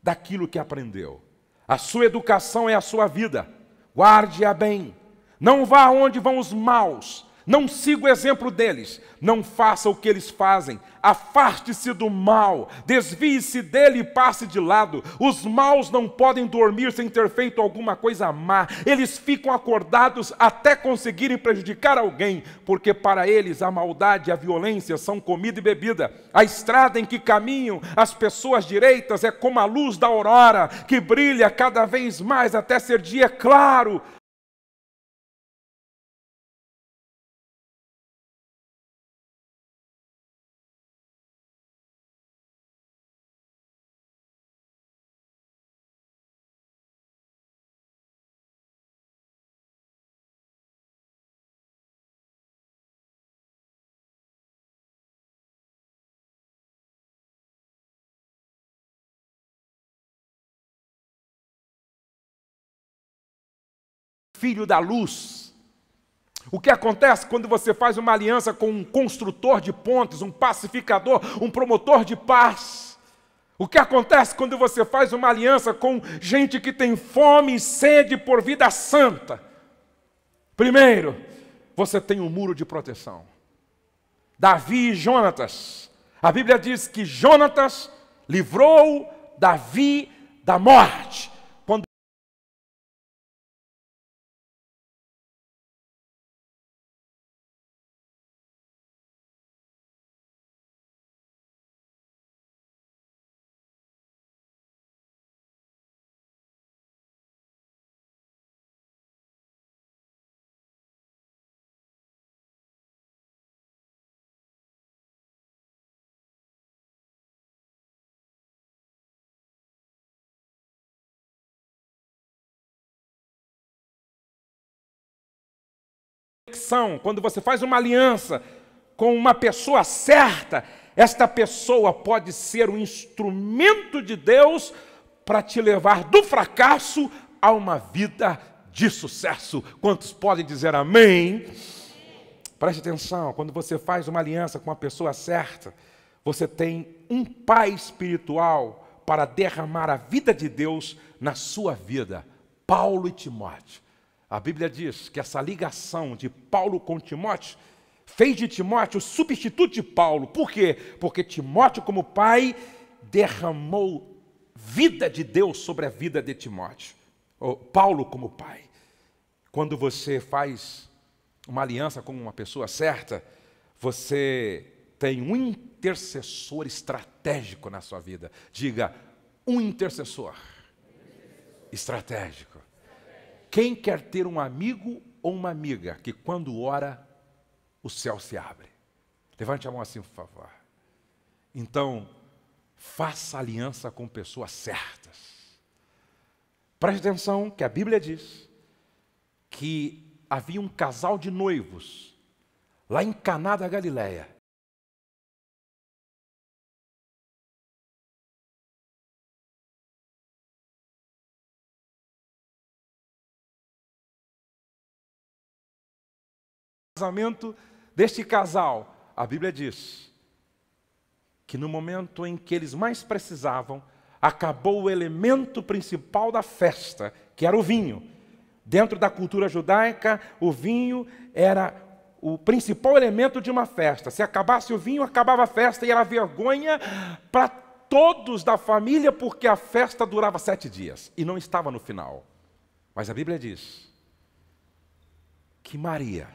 daquilo que aprendeu. A sua educação é a sua vida. Guarde-a bem. Não vá onde vão os maus não siga o exemplo deles, não faça o que eles fazem. Afaste-se do mal, desvie-se dele e passe de lado. Os maus não podem dormir sem ter feito alguma coisa má. Eles ficam acordados até conseguirem prejudicar alguém, porque para eles a maldade e a violência são comida e bebida. A estrada em que caminham as pessoas direitas é como a luz da aurora, que brilha cada vez mais até ser dia claro. filho da luz. O que acontece quando você faz uma aliança com um construtor de pontes, um pacificador, um promotor de paz? O que acontece quando você faz uma aliança com gente que tem fome e sede por vida santa? Primeiro, você tem um muro de proteção. Davi e Jonatas. A Bíblia diz que Jonatas livrou Davi da morte. conexão, quando você faz uma aliança com uma pessoa certa, esta pessoa pode ser um instrumento de Deus para te levar do fracasso a uma vida de sucesso. Quantos podem dizer amém? Preste atenção, quando você faz uma aliança com uma pessoa certa, você tem um pai espiritual para derramar a vida de Deus na sua vida. Paulo e Timóteo. A Bíblia diz que essa ligação de Paulo com Timóteo fez de Timóteo o substituto de Paulo. Por quê? Porque Timóteo, como pai, derramou vida de Deus sobre a vida de Timóteo. Ou Paulo, como pai. Quando você faz uma aliança com uma pessoa certa, você tem um intercessor estratégico na sua vida. Diga, um intercessor estratégico. Quem quer ter um amigo ou uma amiga que quando ora, o céu se abre? Levante a mão assim, por favor. Então, faça aliança com pessoas certas. Preste atenção que a Bíblia diz que havia um casal de noivos lá em Caná da Galileia. casamento deste casal? A Bíblia diz que no momento em que eles mais precisavam, acabou o elemento principal da festa, que era o vinho. Dentro da cultura judaica, o vinho era o principal elemento de uma festa. Se acabasse o vinho, acabava a festa e era vergonha para todos da família, porque a festa durava sete dias e não estava no final. Mas a Bíblia diz que Maria,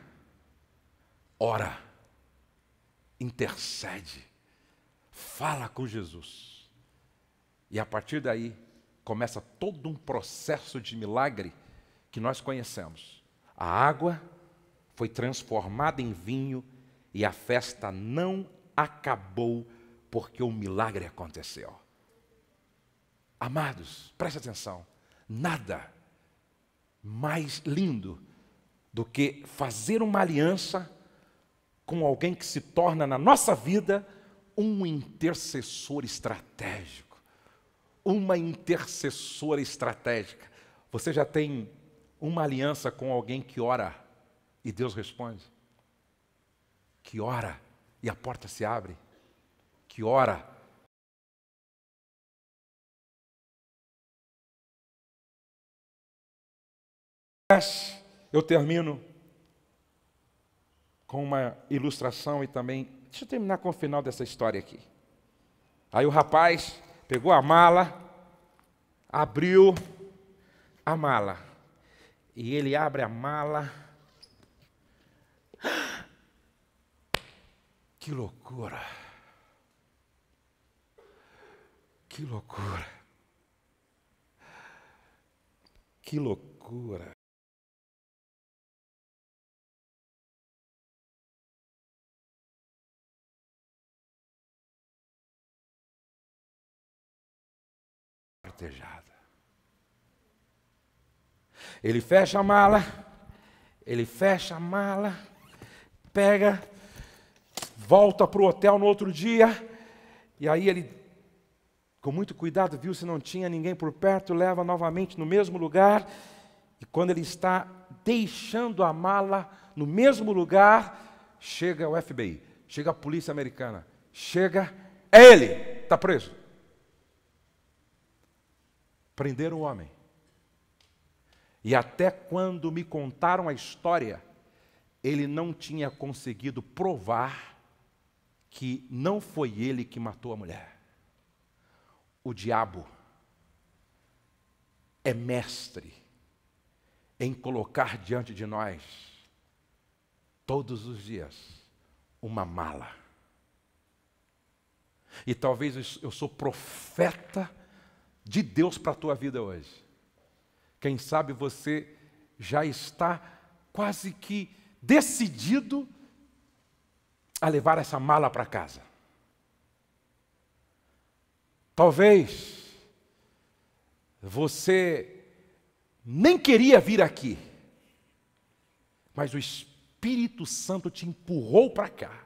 ora, intercede, fala com Jesus. E a partir daí começa todo um processo de milagre que nós conhecemos. A água foi transformada em vinho e a festa não acabou porque o milagre aconteceu. Amados, preste atenção: nada mais lindo do que fazer uma aliança com alguém que se torna na nossa vida um intercessor estratégico. Uma intercessora estratégica. Você já tem uma aliança com alguém que ora e Deus responde? Que ora e a porta se abre? Que ora Eu termino com uma ilustração e também. Deixa eu terminar com o final dessa história aqui. Aí o rapaz pegou a mala, abriu a mala. E ele abre a mala. Que loucura! Que loucura! Que loucura! Ele fecha a mala, ele fecha a mala, pega, volta para o hotel no outro dia, e aí ele, com muito cuidado, viu se não tinha ninguém por perto, leva novamente no mesmo lugar, e quando ele está deixando a mala no mesmo lugar, chega o FBI, chega a polícia americana, chega, é ele, está preso prender o homem. E até quando me contaram a história, ele não tinha conseguido provar que não foi ele que matou a mulher. O diabo é mestre em colocar diante de nós, todos os dias, uma mala. E talvez eu sou profeta de Deus para a tua vida hoje. Quem sabe você já está quase que decidido a levar essa mala para casa. Talvez você nem queria vir aqui, mas o Espírito Santo te empurrou para cá.